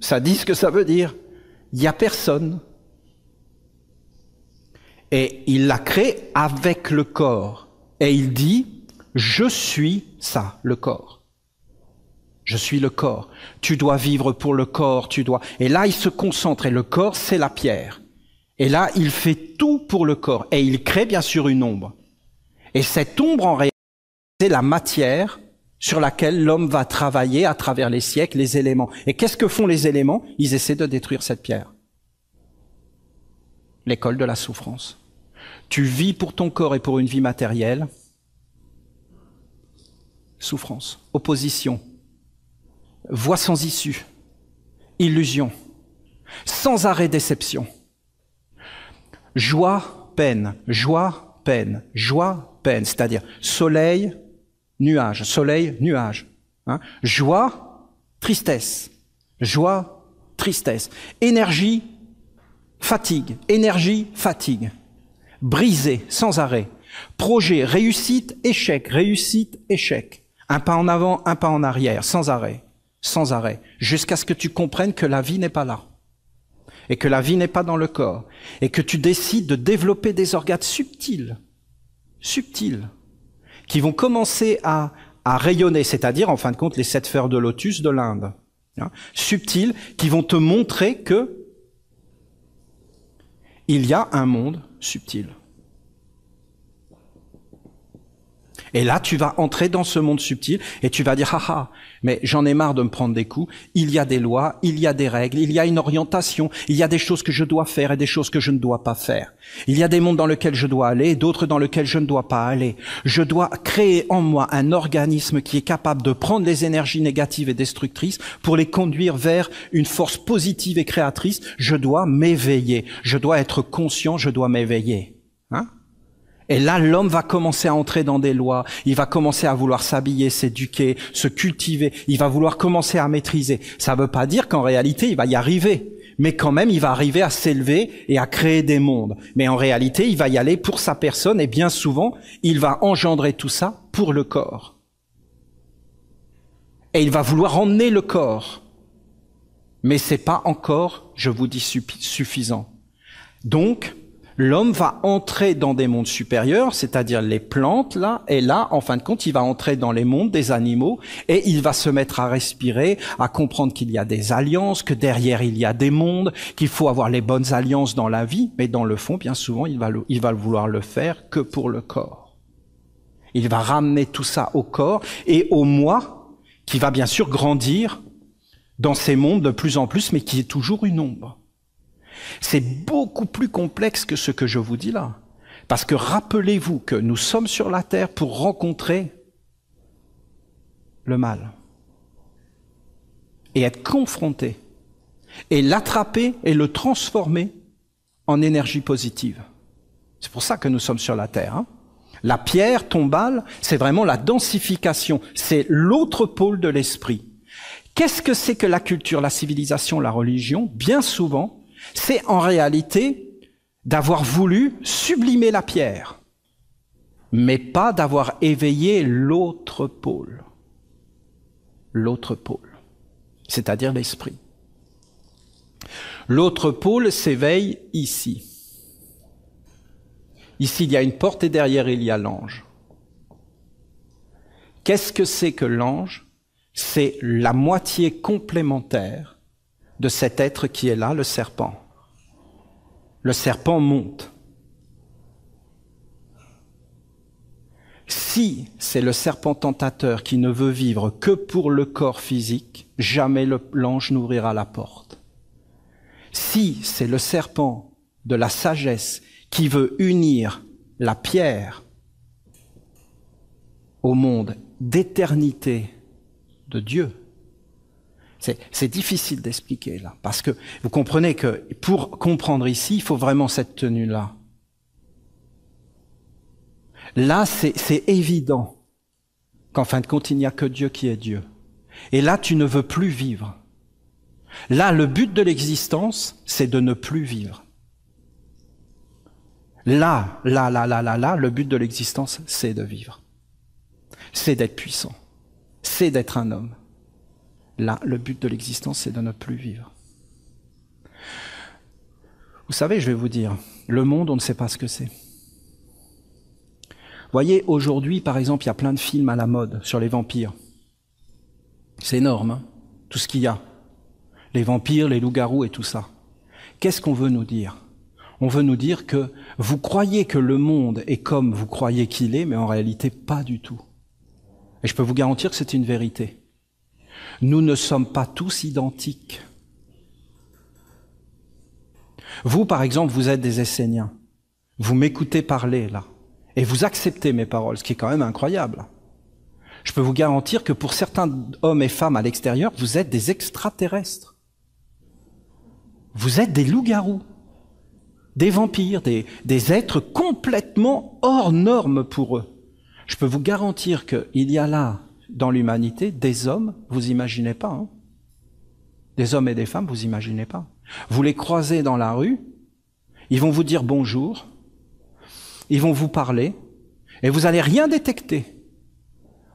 [SPEAKER 1] Ça dit ce que ça veut dire. Il n'y a personne. Et il l'a créé avec le corps. Et il dit, je suis ça, le corps. Je suis le corps. Tu dois vivre pour le corps, tu dois. Et là, il se concentre. Et le corps, c'est la pierre. Et là, il fait tout pour le corps. Et il crée bien sûr une ombre. Et cette ombre, en réalité, c'est la matière sur laquelle l'homme va travailler à travers les siècles, les éléments. Et qu'est-ce que font les éléments Ils essaient de détruire cette pierre. L'école de la souffrance. Tu vis pour ton corps et pour une vie matérielle. Souffrance, opposition, voie sans issue, illusion, sans arrêt déception. Joie, peine, joie, peine, joie, peine, c'est-à-dire soleil, nuage, soleil, nuage. Hein. Joie, tristesse. Joie, tristesse. Énergie, fatigue. Énergie, fatigue. Brisé, sans arrêt. Projet, réussite, échec, réussite, échec. Un pas en avant, un pas en arrière, sans arrêt, sans arrêt, jusqu'à ce que tu comprennes que la vie n'est pas là, et que la vie n'est pas dans le corps, et que tu décides de développer des organes subtils, subtils, qui vont commencer à, rayonner, c'est-à-dire en fin de compte les sept fleurs de lotus de l'Inde, hein, subtils, qui vont te montrer que il y a un monde subtil. Et là, tu vas entrer dans ce monde subtil et tu vas dire, Ah ah, mais j'en ai marre de me prendre des coups. Il y a des lois, il y a des règles, il y a une orientation, il y a des choses que je dois faire et des choses que je ne dois pas faire. Il y a des mondes dans lesquels je dois aller et d'autres dans lesquels je ne dois pas aller. Je dois créer en moi un organisme qui est capable de prendre les énergies négatives et destructrices pour les conduire vers une force positive et créatrice. Je dois m'éveiller. Je dois être conscient, je dois m'éveiller. Hein et là, l'homme va commencer à entrer dans des lois, il va commencer à vouloir s'habiller, s'éduquer, se cultiver, il va vouloir commencer à maîtriser. Ça ne veut pas dire qu'en réalité, il va y arriver. Mais quand même, il va arriver à s'élever et à créer des mondes. Mais en réalité, il va y aller pour sa personne et bien souvent, il va engendrer tout ça pour le corps. Et il va vouloir emmener le corps. Mais c'est pas encore, je vous dis, suffisant. Donc, l'homme va entrer dans des mondes supérieurs, c'est-à-dire les plantes, là, et là, en fin de compte, il va entrer dans les mondes des animaux, et il va se mettre à respirer, à comprendre qu'il y a des alliances, que derrière il y a des mondes, qu'il faut avoir les bonnes alliances dans la vie, mais dans le fond, bien souvent, il va, il va vouloir le faire que pour le corps. Il va ramener tout ça au corps et au moi, qui va bien sûr grandir dans ces mondes de plus en plus, mais qui est toujours une ombre. C'est beaucoup plus complexe que ce que je vous dis là. Parce que rappelez-vous que nous sommes sur la terre pour rencontrer le mal et être confronté et l'attraper et le transformer en énergie positive. C'est pour ça que nous sommes sur la terre. Hein. La pierre tombale, c'est vraiment la densification, c'est l'autre pôle de l'esprit. Qu'est-ce que c'est que la culture, la civilisation, la religion Bien souvent, c'est en réalité d'avoir voulu sublimer la pierre, mais pas d'avoir éveillé l'autre pôle. L'autre pôle, c'est-à-dire l'esprit. L'autre pôle s'éveille ici. Ici, il y a une porte et derrière, il y a l'ange. Qu'est-ce que c'est que l'ange C'est la moitié complémentaire de cet être qui est là, le serpent. Le serpent monte. Si c'est le serpent tentateur qui ne veut vivre que pour le corps physique, jamais l'ange n'ouvrira la porte. Si c'est le serpent de la sagesse qui veut unir la pierre au monde d'éternité de Dieu, c'est difficile d'expliquer là, parce que vous comprenez que pour comprendre ici, il faut vraiment cette tenue-là. Là, c'est évident qu'en fin de compte, il n'y a que Dieu qui est Dieu. Et là, tu ne veux plus vivre. Là, le but de l'existence, c'est de ne plus vivre. Là, là, là, là, là, là, le but de l'existence, c'est de vivre. C'est d'être puissant. C'est d'être un homme. Là, le but de l'existence, c'est de ne plus vivre. Vous savez, je vais vous dire, le monde, on ne sait pas ce que c'est. Voyez, aujourd'hui, par exemple, il y a plein de films à la mode sur les vampires. C'est énorme, hein, tout ce qu'il y a. Les vampires, les loups-garous et tout ça. Qu'est-ce qu'on veut nous dire On veut nous dire que vous croyez que le monde est comme vous croyez qu'il est, mais en réalité, pas du tout. Et je peux vous garantir que c'est une vérité. Nous ne sommes pas tous identiques. Vous, par exemple, vous êtes des Esséniens. Vous m'écoutez parler là. Et vous acceptez mes paroles, ce qui est quand même incroyable. Je peux vous garantir que pour certains hommes et femmes à l'extérieur, vous êtes des extraterrestres. Vous êtes des loups-garous, des vampires, des, des êtres complètement hors normes pour eux. Je peux vous garantir qu'il y a là dans l'humanité des hommes, vous imaginez pas. Hein. des hommes et des femmes, vous imaginez pas. Vous les croisez dans la rue, ils vont vous dire bonjour, ils vont vous parler, et vous allez rien détecter.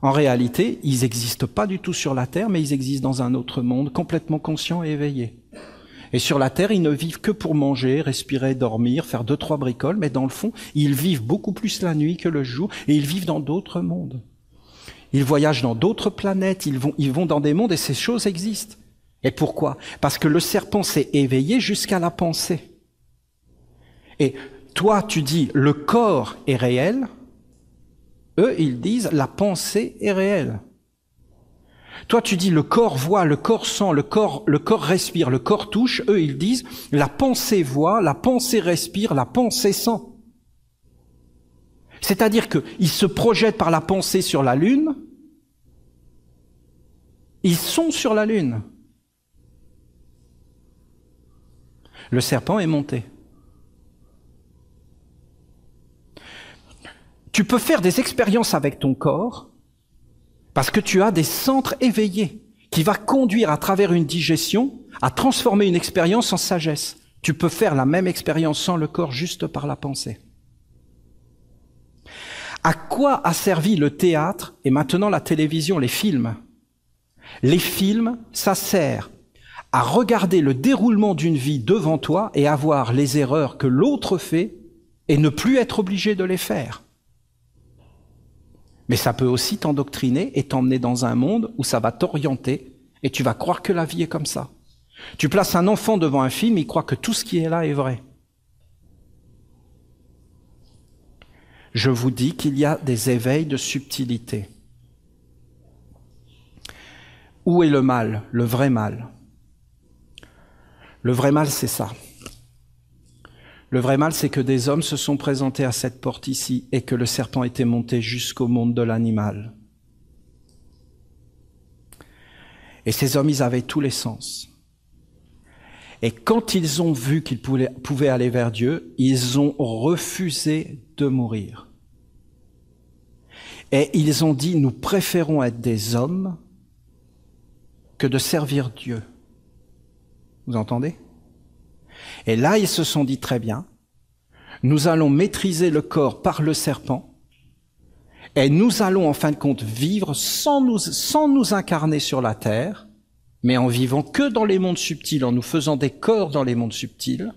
[SPEAKER 1] En réalité, ils n'existent pas du tout sur la Terre, mais ils existent dans un autre monde complètement conscient et éveillé. Et sur la Terre, ils ne vivent que pour manger, respirer, dormir, faire deux, trois bricoles, mais dans le fond, ils vivent beaucoup plus la nuit que le jour, et ils vivent dans d'autres mondes. Ils voyagent dans d'autres planètes, ils vont, ils vont dans des mondes et ces choses existent. Et pourquoi Parce que le serpent s'est éveillé jusqu'à la pensée. Et toi, tu dis le corps est réel, eux, ils disent la pensée est réelle. Toi, tu dis le corps voit, le corps sent, le corps, le corps respire, le corps touche, eux, ils disent la pensée voit, la pensée respire, la pensée sent. C'est-à-dire qu'ils se projettent par la pensée sur la Lune, ils sont sur la lune. Le serpent est monté. Tu peux faire des expériences avec ton corps parce que tu as des centres éveillés qui va conduire à travers une digestion à transformer une expérience en sagesse. Tu peux faire la même expérience sans le corps juste par la pensée. À quoi a servi le théâtre et maintenant la télévision, les films les films, ça sert à regarder le déroulement d'une vie devant toi et à voir les erreurs que l'autre fait et ne plus être obligé de les faire. Mais ça peut aussi t'endoctriner et t'emmener dans un monde où ça va t'orienter et tu vas croire que la vie est comme ça. Tu places un enfant devant un film, il croit que tout ce qui est là est vrai. Je vous dis qu'il y a des éveils de subtilité. Où est le mal, le vrai mal Le vrai mal, c'est ça. Le vrai mal, c'est que des hommes se sont présentés à cette porte ici et que le serpent était monté jusqu'au monde de l'animal. Et ces hommes, ils avaient tous les sens. Et quand ils ont vu qu'ils pouvaient aller vers Dieu, ils ont refusé de mourir. Et ils ont dit, nous préférons être des hommes que de servir Dieu. Vous entendez Et là, ils se sont dit très bien, nous allons maîtriser le corps par le serpent, et nous allons en fin de compte vivre sans nous, sans nous incarner sur la terre, mais en vivant que dans les mondes subtils, en nous faisant des corps dans les mondes subtils.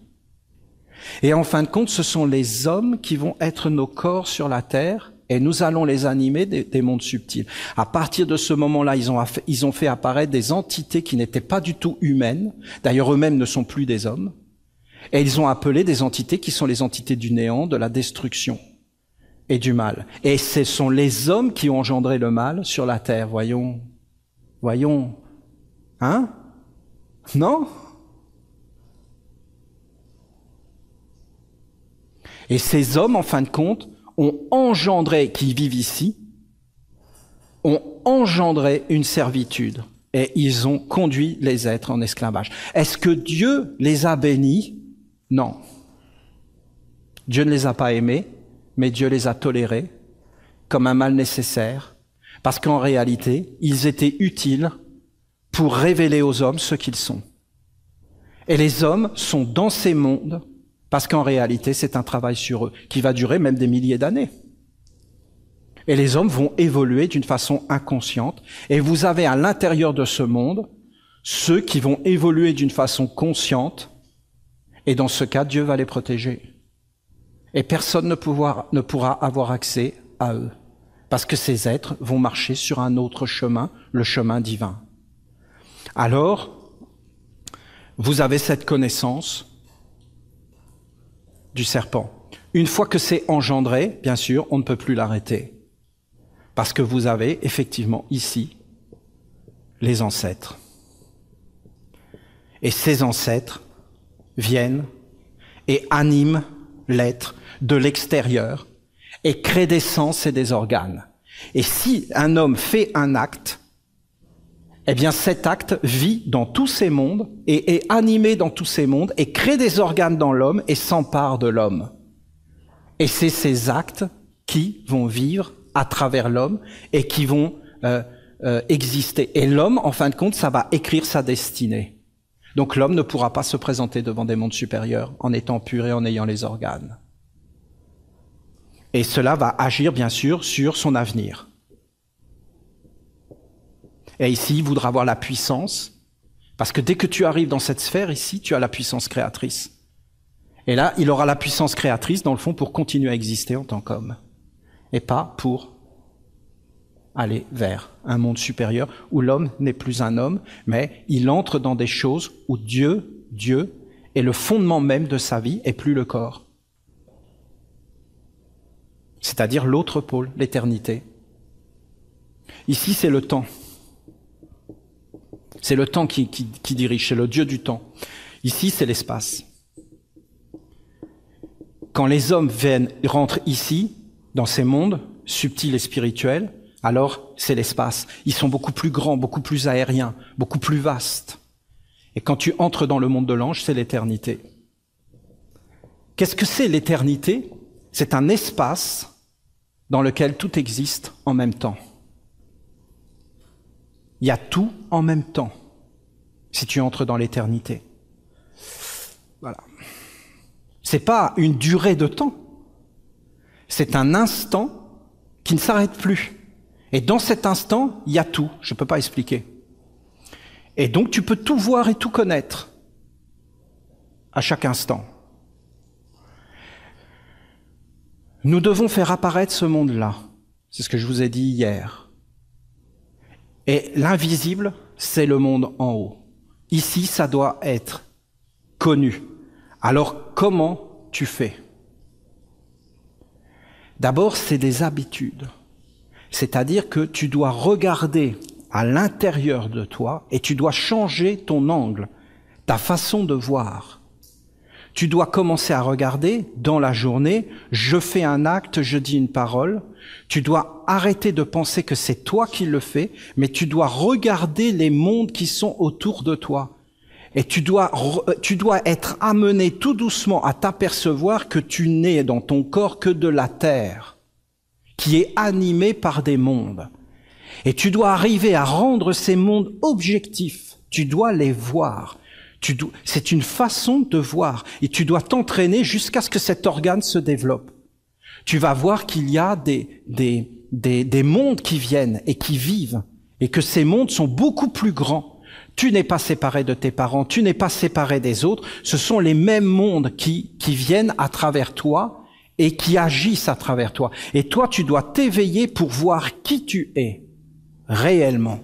[SPEAKER 1] Et en fin de compte, ce sont les hommes qui vont être nos corps sur la terre, et nous allons les animer des, mondes subtils. À partir de ce moment-là, ils ont, ils ont fait apparaître des entités qui n'étaient pas du tout humaines, d'ailleurs eux-mêmes ne sont plus des hommes, et ils ont appelé des entités qui sont les entités du néant, de la destruction et du mal. Et ce sont les hommes qui ont engendré le mal sur la terre, voyons. Voyons. Hein Non Et ces hommes, en fin de compte, ont engendré, qui vivent ici, ont engendré une servitude et ils ont conduit les êtres en esclavage. Est-ce que Dieu les a bénis Non. Dieu ne les a pas aimés, mais Dieu les a tolérés comme un mal nécessaire, parce qu'en réalité, ils étaient utiles pour révéler aux hommes ce qu'ils sont. Et les hommes sont dans ces mondes parce qu'en réalité, c'est un travail sur eux qui va durer même des milliers d'années. Et les hommes vont évoluer d'une façon inconsciente. Et vous avez à l'intérieur de ce monde ceux qui vont évoluer d'une façon consciente. Et dans ce cas, Dieu va les protéger. Et personne ne, pourra avoir accès à eux. Parce que ces êtres vont marcher sur un autre chemin, le chemin divin. Alors, vous avez cette connaissance du serpent. Une fois que c'est engendré, bien sûr, on ne peut plus l'arrêter. Parce que vous avez effectivement ici les ancêtres. Et ces ancêtres viennent et animent l'être de l'extérieur et créent des sens et des organes. Et si un homme fait un acte, eh bien cet acte vit dans tous ces mondes et est animé dans tous ces mondes et crée des organes dans l'homme et s'empare de l'homme. Et c'est ces actes qui vont vivre à travers l'homme et qui vont euh, euh, exister. Et l'homme, en fin de compte, ça va écrire sa destinée. Donc l'homme ne pourra pas se présenter devant des mondes supérieurs en étant pur et en ayant les organes. Et cela va agir, bien sûr, sur son avenir. Et ici, il voudra avoir la puissance. Parce que dès que tu arrives dans cette sphère ici, tu as la puissance créatrice. Et là, il aura la puissance créatrice, dans le fond, pour continuer à exister en tant qu'homme. Et pas pour aller vers un monde supérieur où l'homme n'est plus un homme, mais il entre dans des choses où Dieu, Dieu, est le fondement même de sa vie et plus le corps. C'est-à-dire l'autre pôle, l'éternité. Ici, c'est le temps. C'est le temps qui, dirige, c'est le Dieu du temps. Ici, c'est l'espace. Quand les hommes viennent, rentrent ici, dans ces mondes subtils et spirituels, alors c'est l'espace. Ils sont beaucoup plus grands, beaucoup plus aériens, beaucoup plus vastes. Et quand tu entres dans le monde de l'ange, c'est l'éternité. Qu'est-ce que c'est l'éternité C'est un espace dans lequel tout existe en même temps. Il y a tout en même temps si tu entres dans l'éternité. Voilà. C'est pas une durée de temps. C'est un instant qui ne s'arrête plus. Et dans cet instant, il y a tout. Je ne peux pas expliquer. Et donc tu peux tout voir et tout connaître à chaque instant. Nous devons faire apparaître ce monde-là. C'est ce que je vous ai dit hier. Et l'invisible, c'est le monde en haut. Ici, ça doit être connu. Alors comment tu fais D'abord, c'est des habitudes. C'est-à-dire que tu dois regarder à l'intérieur de toi et tu dois changer ton angle, ta façon de voir. Tu dois commencer à regarder dans la journée, je fais un acte, je dis une parole. Tu dois arrêter de penser que c'est toi qui le fais, mais tu dois regarder les mondes qui sont autour de toi. Et tu dois, euh, tu dois être amené tout doucement à t'apercevoir que tu n'es dans ton corps que de la terre, qui est animée par des mondes. Et tu dois arriver à rendre ces mondes objectifs. Tu dois les voir. C'est une façon de voir et tu dois t'entraîner jusqu'à ce que cet organe se développe. Tu vas voir qu'il y a des, des, des, des mondes qui viennent et qui vivent et que ces mondes sont beaucoup plus grands. Tu n'es pas séparé de tes parents, tu n'es pas séparé des autres, ce sont les mêmes mondes qui, qui viennent à travers toi et qui agissent à travers toi. Et toi, tu dois t'éveiller pour voir qui tu es réellement.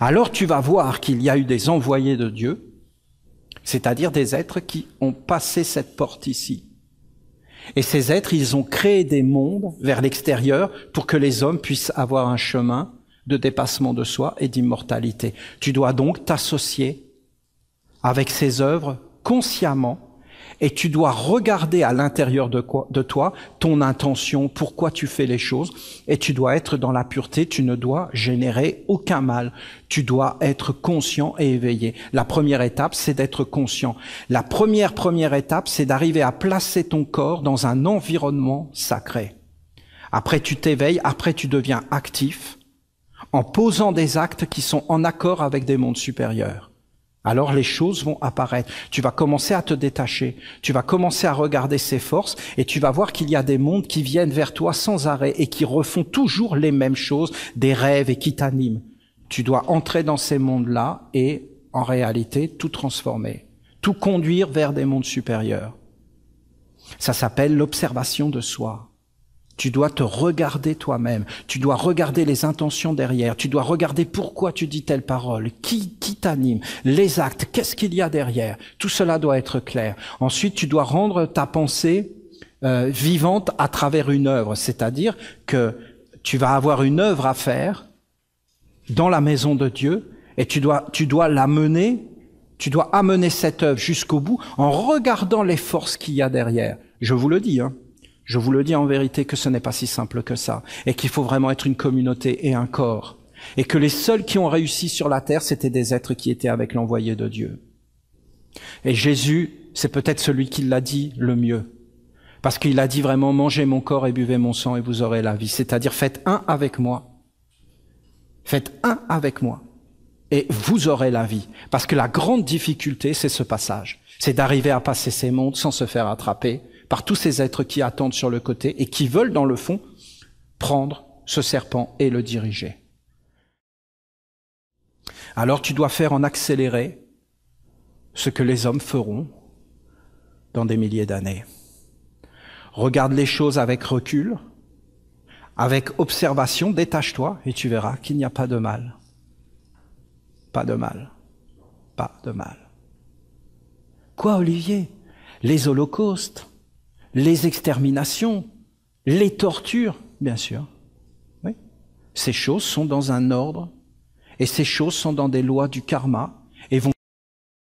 [SPEAKER 1] Alors tu vas voir qu'il y a eu des envoyés de Dieu, c'est-à-dire des êtres qui ont passé cette porte ici. Et ces êtres, ils ont créé des mondes vers l'extérieur pour que les hommes puissent avoir un chemin de dépassement de soi et d'immortalité. Tu dois donc t'associer avec ces œuvres consciemment et tu dois regarder à l'intérieur de, quoi, de toi ton intention, pourquoi tu fais les choses, et tu dois être dans la pureté, tu ne dois générer aucun mal, tu dois être conscient et éveillé. La première étape, c'est d'être conscient. La première, première étape, c'est d'arriver à placer ton corps dans un environnement sacré. Après, tu t'éveilles, après, tu deviens actif en posant des actes qui sont en accord avec des mondes supérieurs alors les choses vont apparaître. Tu vas commencer à te détacher, tu vas commencer à regarder ses forces et tu vas voir qu'il y a des mondes qui viennent vers toi sans arrêt et qui refont toujours les mêmes choses, des rêves et qui t'animent. Tu dois entrer dans ces mondes-là et en réalité tout transformer, tout conduire vers des mondes supérieurs. Ça s'appelle l'observation de soi. Tu dois te regarder toi-même. Tu dois regarder les intentions derrière. Tu dois regarder pourquoi tu dis telle parole. Qui, qui t'anime? Les actes. Qu'est-ce qu'il y a derrière? Tout cela doit être clair. Ensuite, tu dois rendre ta pensée euh, vivante à travers une œuvre. C'est-à-dire que tu vas avoir une œuvre à faire dans la maison de Dieu et tu dois, tu dois l'amener tu dois amener cette œuvre jusqu'au bout en regardant les forces qu'il y a derrière. Je vous le dis, hein, je vous le dis en vérité que ce n'est pas si simple que ça, et qu'il faut vraiment être une communauté et un corps, et que les seuls qui ont réussi sur la terre, c'était des êtres qui étaient avec l'envoyé de Dieu. Et Jésus, c'est peut-être celui qui l'a dit le mieux, parce qu'il a dit vraiment, mangez mon corps et buvez mon sang et vous aurez la vie, c'est-à-dire faites un avec moi, faites un avec moi, et vous aurez la vie, parce que la grande difficulté, c'est ce passage, c'est d'arriver à passer ces mondes sans se faire attraper, par tous ces êtres qui attendent sur le côté et qui veulent, dans le fond, prendre ce serpent et le diriger. Alors tu dois faire en accéléré ce que les hommes feront dans des milliers d'années. Regarde les choses avec recul, avec observation, détache-toi et tu verras qu'il n'y a pas de mal. Pas de mal. Pas de mal. Quoi, Olivier Les holocaustes les exterminations, les tortures, bien sûr. Ces choses sont dans un ordre et ces choses sont dans des lois du karma et vont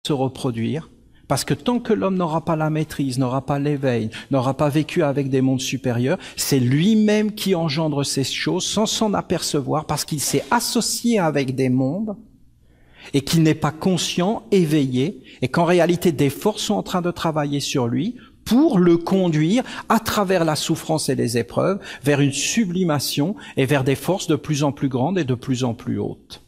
[SPEAKER 1] se reproduire parce que tant que l'homme n'aura pas la maîtrise, n'aura pas l'éveil, n'aura pas vécu avec des mondes supérieurs, c'est lui-même qui engendre ces choses sans s'en apercevoir parce qu'il s'est associé avec des mondes et qu'il n'est pas conscient, éveillé, et qu'en réalité des forces sont en train de travailler sur lui pour le conduire à travers la souffrance et les épreuves vers une sublimation et vers des forces de plus en plus grandes et de plus en plus hautes.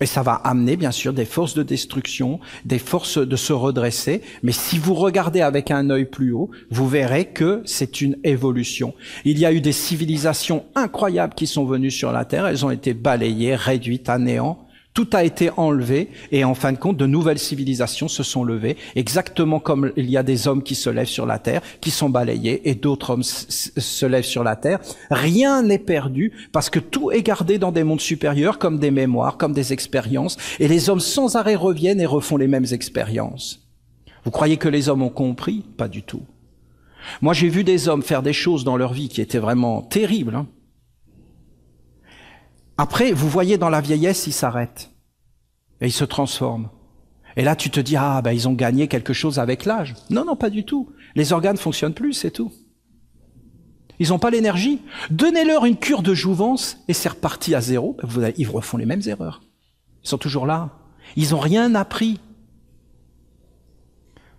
[SPEAKER 1] Et ça va amener, bien sûr, des forces de destruction, des forces de se redresser. Mais si vous regardez avec un œil plus haut, vous verrez que c'est une évolution. Il y a eu des civilisations incroyables qui sont venues sur la Terre. Elles ont été balayées, réduites à néant tout a été enlevé et en fin de compte, de nouvelles civilisations se sont levées, exactement comme il y a des hommes qui se lèvent sur la terre, qui sont balayés et d'autres hommes se lèvent sur la terre. Rien n'est perdu parce que tout est gardé dans des mondes supérieurs comme des mémoires, comme des expériences et les hommes sans arrêt reviennent et refont les mêmes expériences. Vous croyez que les hommes ont compris Pas du tout. Moi, j'ai vu des hommes faire des choses dans leur vie qui étaient vraiment terribles. Hein. Après, vous voyez dans la vieillesse, ils s'arrêtent. Et ils se transforment. Et là, tu te dis, ah, ben, ils ont gagné quelque chose avec l'âge. Non, non, pas du tout. Les organes fonctionnent plus, c'est tout. Ils n'ont pas l'énergie. Donnez-leur une cure de jouvence et c'est reparti à zéro. Ben, ils refont les mêmes erreurs. Ils sont toujours là. Ils n'ont rien appris.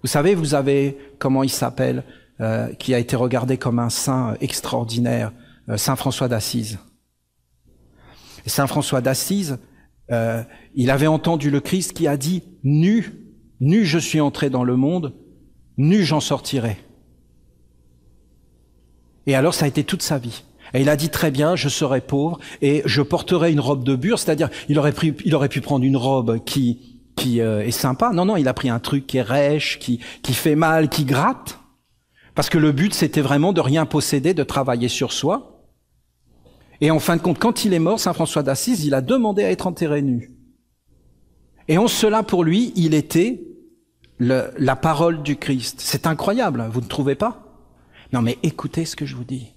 [SPEAKER 1] Vous savez, vous avez, comment il s'appelle, euh, qui a été regardé comme un saint euh, extraordinaire, euh, Saint François d'Assise. Saint François d'Assise, euh, il avait entendu le Christ qui a dit « Nu, nu je suis entré dans le monde, nu j'en sortirai ». Et alors ça a été toute sa vie. Et il a dit très bien, je serai pauvre et je porterai une robe de bure, c'est-à-dire il aurait pris, il aurait pu prendre une robe qui qui euh, est sympa. Non non, il a pris un truc qui est rêche, qui qui fait mal, qui gratte, parce que le but c'était vraiment de rien posséder, de travailler sur soi. Et en fin de compte, quand il est mort, Saint François d'Assise, il a demandé à être enterré nu. Et en cela, pour lui, il était la parole du Christ. C'est incroyable, hein, vous ne trouvez pas Non, mais écoutez ce que je vous dis.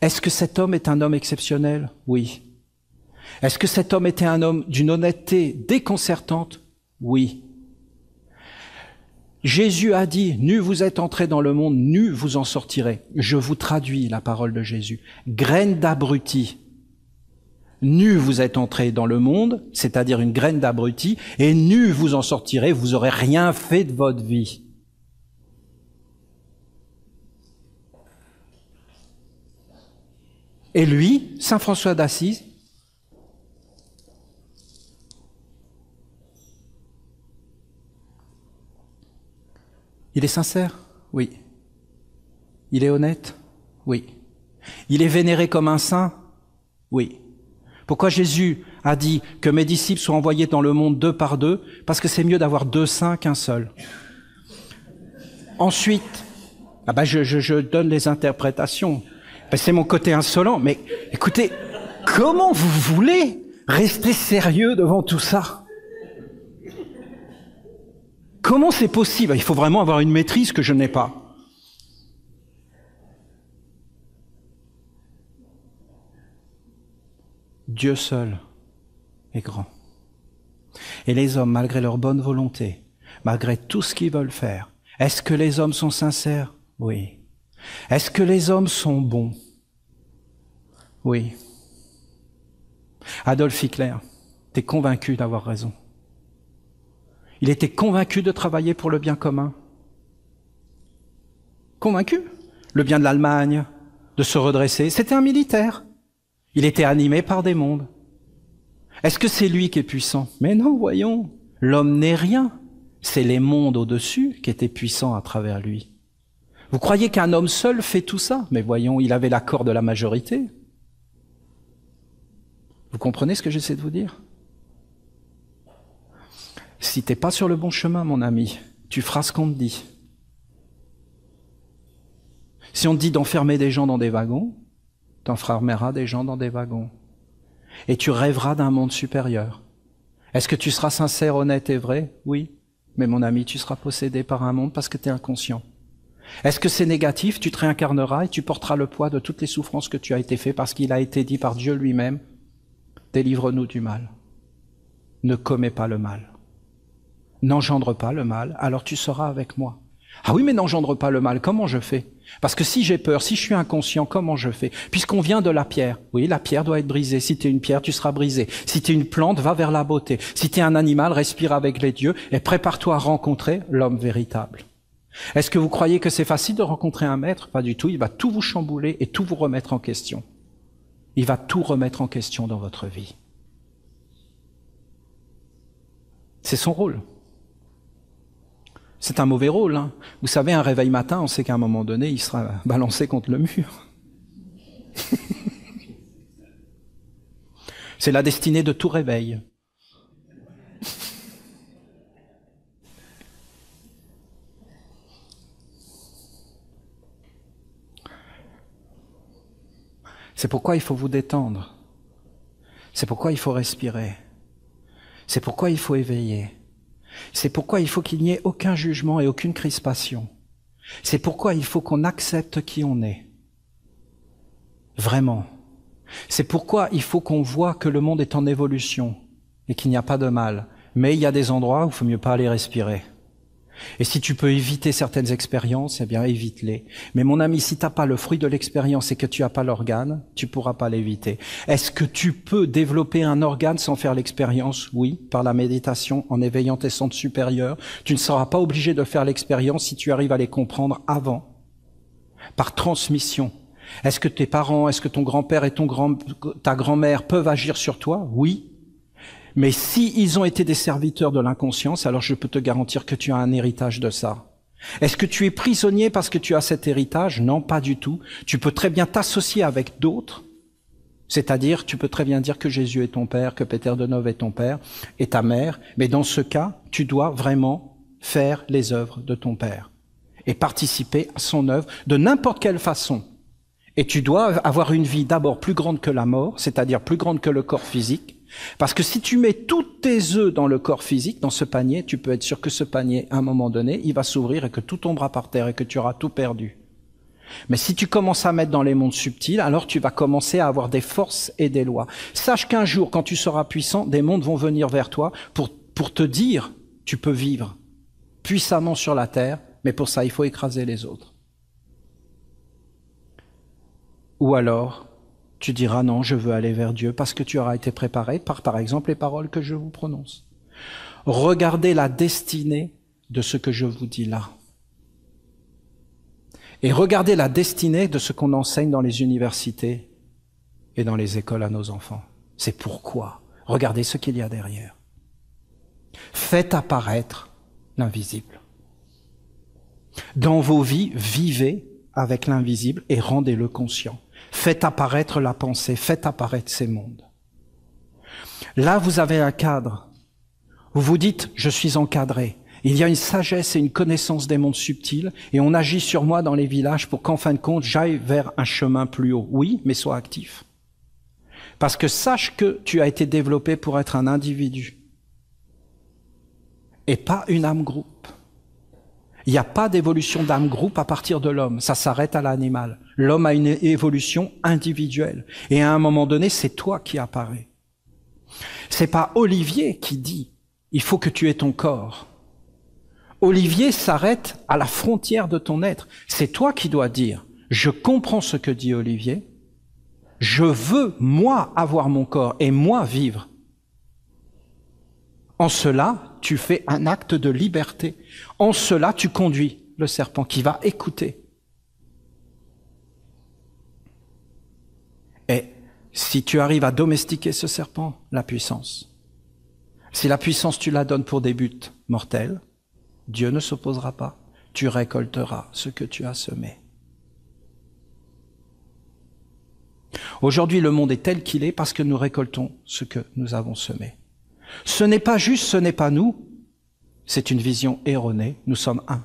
[SPEAKER 1] Est-ce que cet homme est un homme exceptionnel Oui. Est-ce que cet homme était un homme d'une honnêteté déconcertante Oui. Jésus a dit, nu vous êtes entrés dans le monde, nu vous en sortirez. Je vous traduis la parole de Jésus. Graine d'abruti. Nu vous êtes entrés dans le monde, c'est-à-dire une graine d'abrutis, et nu vous en sortirez, vous aurez rien fait de votre vie. Et lui, Saint François d'Assise, Il est sincère Oui. Il est honnête Oui. Il est vénéré comme un saint Oui. Pourquoi Jésus a dit que mes disciples soient envoyés dans le monde deux par deux Parce que c'est mieux d'avoir deux saints qu'un seul. Ensuite, ah ben je, donne les interprétations. Ben c'est mon côté insolent, mais écoutez, comment vous voulez rester sérieux devant tout ça Comment c'est possible Il faut vraiment avoir une maîtrise que je n'ai pas. Dieu seul est grand. Et les hommes, malgré leur bonne volonté, malgré tout ce qu'ils veulent faire, est-ce que les hommes sont sincères Oui. Est-ce que les hommes sont bons Oui. Adolf Hitler, t'es convaincu d'avoir raison. Il était convaincu de travailler pour le bien commun. Convaincu Le bien de l'Allemagne, de se redresser. C'était un militaire. Il était animé par des mondes. Est-ce que c'est lui qui est puissant Mais non, voyons. L'homme n'est rien. C'est les mondes au-dessus qui étaient puissants à travers lui. Vous croyez qu'un homme seul fait tout ça Mais voyons, il avait l'accord de la majorité. Vous comprenez ce que j'essaie de vous dire si t'es pas sur le bon chemin, mon ami, tu feras ce qu'on te dit. Si on te dit d'enfermer des gens dans des wagons, t'enfermeras des gens dans des wagons. Et tu rêveras d'un monde supérieur. Est-ce que tu seras sincère, honnête et vrai Oui. Mais mon ami, tu seras possédé par un monde parce que tu es inconscient. Est-ce que c'est négatif Tu te réincarneras et tu porteras le poids de toutes les souffrances que tu as été fait parce qu'il a été dit par Dieu lui-même, délivre-nous du mal. Ne commets pas le mal n'engendre pas le mal, alors tu seras avec moi. Ah oui, mais n'engendre pas le mal, comment je fais Parce que si j'ai peur, si je suis inconscient, comment je fais Puisqu'on vient de la pierre. Oui, la pierre doit être brisée. Si tu es une pierre, tu seras brisé. Si tu es une plante, va vers la beauté. Si tu es un animal, respire avec les dieux et prépare-toi à rencontrer l'homme véritable. Est-ce que vous croyez que c'est facile de rencontrer un maître Pas du tout, il va tout vous chambouler et tout vous remettre en question. Il va tout remettre en question dans votre vie. C'est son rôle. C'est un mauvais rôle. Hein. Vous savez, un réveil matin, on sait qu'à un moment donné, il sera balancé contre le mur. C'est la destinée de tout réveil. C'est pourquoi il faut vous détendre. C'est pourquoi il faut respirer. C'est pourquoi il faut éveiller. C'est pourquoi il faut qu'il n'y ait aucun jugement et aucune crispation. C'est pourquoi il faut qu'on accepte qui on est. Vraiment. C'est pourquoi il faut qu'on voit que le monde est en évolution et qu'il n'y a pas de mal. Mais il y a des endroits où il faut mieux pas aller respirer. Et si tu peux éviter certaines expériences, eh bien évite-les. Mais mon ami, si t'as pas le fruit de l'expérience et que tu as pas l'organe, tu pourras pas l'éviter. Est-ce que tu peux développer un organe sans faire l'expérience Oui, par la méditation, en éveillant tes centres supérieurs. Tu ne seras pas obligé de faire l'expérience si tu arrives à les comprendre avant, par transmission. Est-ce que tes parents, est-ce que ton grand-père et ton grand, ta grand-mère peuvent agir sur toi Oui, mais si ils ont été des serviteurs de l'inconscience, alors je peux te garantir que tu as un héritage de ça. Est-ce que tu es prisonnier parce que tu as cet héritage Non, pas du tout. Tu peux très bien t'associer avec d'autres. C'est-à-dire, tu peux très bien dire que Jésus est ton père, que Peter de est ton père et ta mère, mais dans ce cas, tu dois vraiment faire les œuvres de ton père et participer à son œuvre de n'importe quelle façon. Et tu dois avoir une vie d'abord plus grande que la mort, c'est-à-dire plus grande que le corps physique, parce que si tu mets tous tes œufs dans le corps physique, dans ce panier, tu peux être sûr que ce panier, à un moment donné, il va s'ouvrir et que tout tombera par terre et que tu auras tout perdu. Mais si tu commences à mettre dans les mondes subtils, alors tu vas commencer à avoir des forces et des lois. Sache qu'un jour, quand tu seras puissant, des mondes vont venir vers toi pour, pour te dire, tu peux vivre puissamment sur la terre, mais pour ça, il faut écraser les autres. Ou alors, tu diras non, je veux aller vers Dieu parce que tu auras été préparé par, par exemple, les paroles que je vous prononce. Regardez la destinée de ce que je vous dis là. Et regardez la destinée de ce qu'on enseigne dans les universités et dans les écoles à nos enfants. C'est pourquoi. Regardez ce qu'il y a derrière. Faites apparaître l'invisible. Dans vos vies, vivez avec l'invisible et rendez-le conscient. Faites apparaître la pensée, faites apparaître ces mondes. Là, vous avez un cadre. Vous vous dites, je suis encadré. Il y a une sagesse et une connaissance des mondes subtils, et on agit sur moi dans les villages pour qu'en fin de compte, j'aille vers un chemin plus haut. Oui, mais sois actif. Parce que sache que tu as été développé pour être un individu et pas une âme groupe. Il n'y a pas d'évolution d'âme groupe à partir de l'homme, ça s'arrête à l'animal. L'homme a une évolution individuelle. Et à un moment donné, c'est toi qui apparaît C'est pas Olivier qui dit, il faut que tu aies ton corps. Olivier s'arrête à la frontière de ton être. C'est toi qui dois dire, je comprends ce que dit Olivier, je veux, moi, avoir mon corps et moi vivre. En cela, tu fais un acte de liberté. En cela, tu conduis le serpent qui va écouter. Si tu arrives à domestiquer ce serpent, la puissance. Si la puissance tu la donnes pour des buts mortels, Dieu ne s'opposera pas. Tu récolteras ce que tu as semé. Aujourd'hui, le monde est tel qu'il est parce que nous récoltons ce que nous avons semé. Ce n'est pas juste, ce n'est pas nous. C'est une vision erronée. Nous sommes un.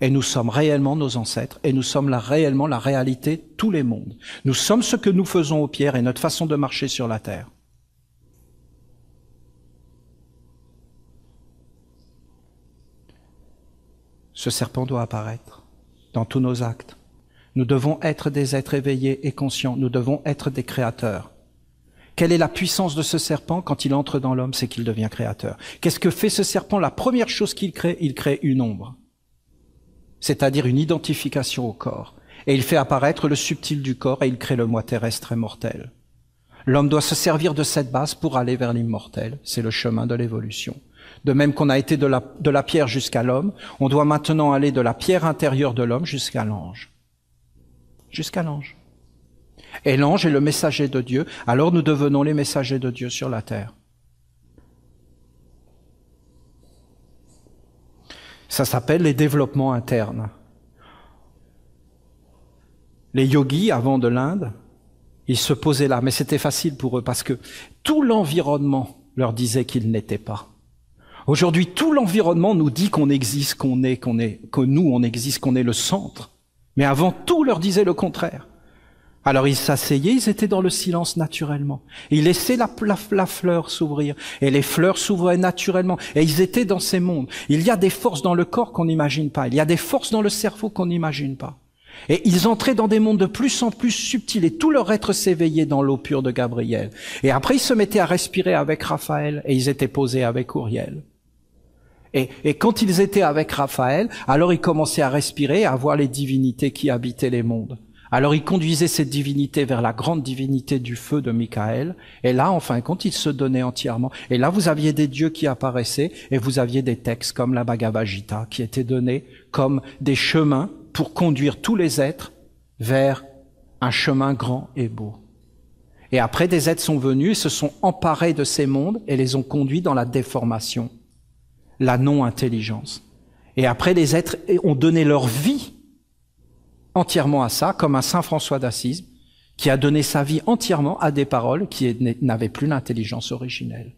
[SPEAKER 1] Et nous sommes réellement nos ancêtres, et nous sommes là réellement la réalité tous les mondes. Nous sommes ce que nous faisons aux pierres et notre façon de marcher sur la terre. Ce serpent doit apparaître dans tous nos actes. Nous devons être des êtres éveillés et conscients. Nous devons être des créateurs. Quelle est la puissance de ce serpent quand il entre dans l'homme C'est qu'il devient créateur. Qu'est-ce que fait ce serpent La première chose qu'il crée, il crée une ombre c'est-à-dire une identification au corps. Et il fait apparaître le subtil du corps et il crée le moi terrestre et mortel. L'homme doit se servir de cette base pour aller vers l'immortel. C'est le chemin de l'évolution. De même qu'on a été de la, de la pierre jusqu'à l'homme, on doit maintenant aller de la pierre intérieure de l'homme jusqu'à l'ange. Jusqu'à l'ange. Et l'ange est le messager de Dieu, alors nous devenons les messagers de Dieu sur la terre. Ça s'appelle les développements internes. Les yogis, avant de l'Inde, ils se posaient là, mais c'était facile pour eux parce que tout l'environnement leur disait qu'ils n'étaient pas. Aujourd'hui, tout l'environnement nous dit qu'on existe, qu'on est, qu'on est, que nous on existe, qu'on est le centre. Mais avant, tout leur disait le contraire. Alors ils s'asseyaient, ils étaient dans le silence naturellement. Ils laissaient la, fleur s'ouvrir, et les fleurs s'ouvraient naturellement, et ils étaient dans ces mondes. Il y a des forces dans le corps qu'on n'imagine pas, il y a des forces dans le cerveau qu'on n'imagine pas. Et ils entraient dans des mondes de plus en plus subtils, et tout leur être s'éveillait dans l'eau pure de Gabriel. Et après ils se mettaient à respirer avec Raphaël, et ils étaient posés avec Uriel. Et, et, quand ils étaient avec Raphaël, alors ils commençaient à respirer, à voir les divinités qui habitaient les mondes. Alors il conduisait cette divinité vers la grande divinité du feu de Michael, et là, enfin, quand il se donnait entièrement. Et là, vous aviez des dieux qui apparaissaient, et vous aviez des textes comme la Bhagavad Gita, qui étaient donnés comme des chemins pour conduire tous les êtres vers un chemin grand et beau. Et après, des êtres sont venus et se sont emparés de ces mondes et les ont conduits dans la déformation, la non-intelligence. Et après, les êtres ont donné leur vie entièrement à ça, comme un Saint François d'Assise, qui a donné sa vie entièrement à des paroles qui n'avaient plus l'intelligence originelle.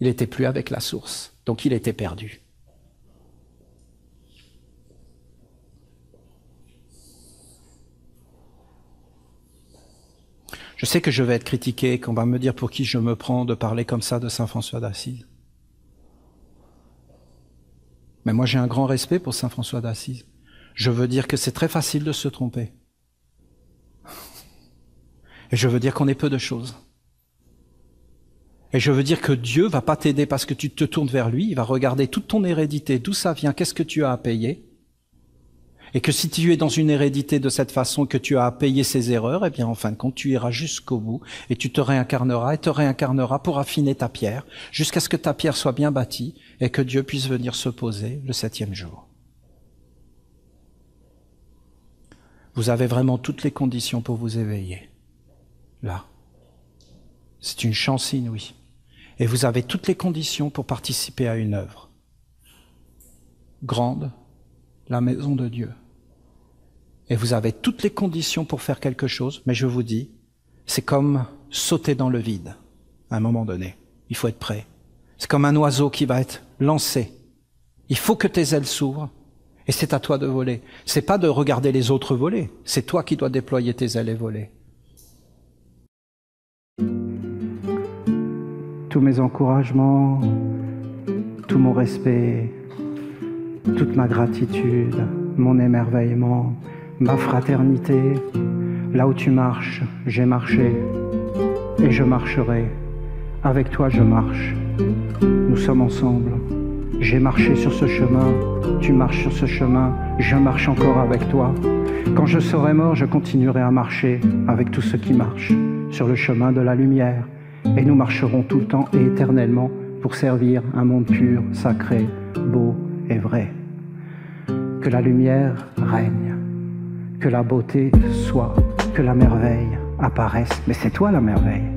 [SPEAKER 1] Il n'était plus avec la source, donc il était perdu. Je sais que je vais être critiqué, qu'on va me dire pour qui je me prends de parler comme ça de Saint François d'Assise. Mais moi j'ai un grand respect pour Saint François d'Assise je veux dire que c'est très facile de se tromper. Et je veux dire qu'on est peu de choses. Et je veux dire que Dieu va pas t'aider parce que tu te tournes vers lui, il va regarder toute ton hérédité, d'où ça vient, qu'est-ce que tu as à payer. Et que si tu es dans une hérédité de cette façon, que tu as à payer ses erreurs, eh bien, en fin de compte, tu iras jusqu'au bout et tu te réincarneras et te réincarneras pour affiner ta pierre jusqu'à ce que ta pierre soit bien bâtie et que Dieu puisse venir se poser le septième jour. Vous avez vraiment toutes les conditions pour vous éveiller. Là. C'est une chance inouïe. Et vous avez toutes les conditions pour participer à une œuvre. Grande, la maison de Dieu. Et vous avez toutes les conditions pour faire quelque chose, mais je vous dis, c'est comme sauter dans le vide à un moment donné. Il faut être prêt. C'est comme un oiseau qui va être lancé. Il faut que tes ailes s'ouvrent et c'est à toi de voler. C'est pas de regarder les autres voler. C'est toi qui dois déployer tes ailes et voler. Tous mes encouragements, tout mon respect, toute ma gratitude, mon émerveillement, ma fraternité. Là où tu marches, j'ai marché et je marcherai. Avec toi, je marche. Nous sommes ensemble. J'ai marché sur ce chemin, tu marches sur ce chemin, je marche encore avec toi. Quand je serai mort, je continuerai à marcher avec tous ceux qui marchent sur le chemin de la lumière. Et nous marcherons tout le temps et éternellement pour servir un monde pur, sacré, beau et vrai. Que la lumière règne, que la beauté soit, que la merveille apparaisse. Mais c'est toi la merveille.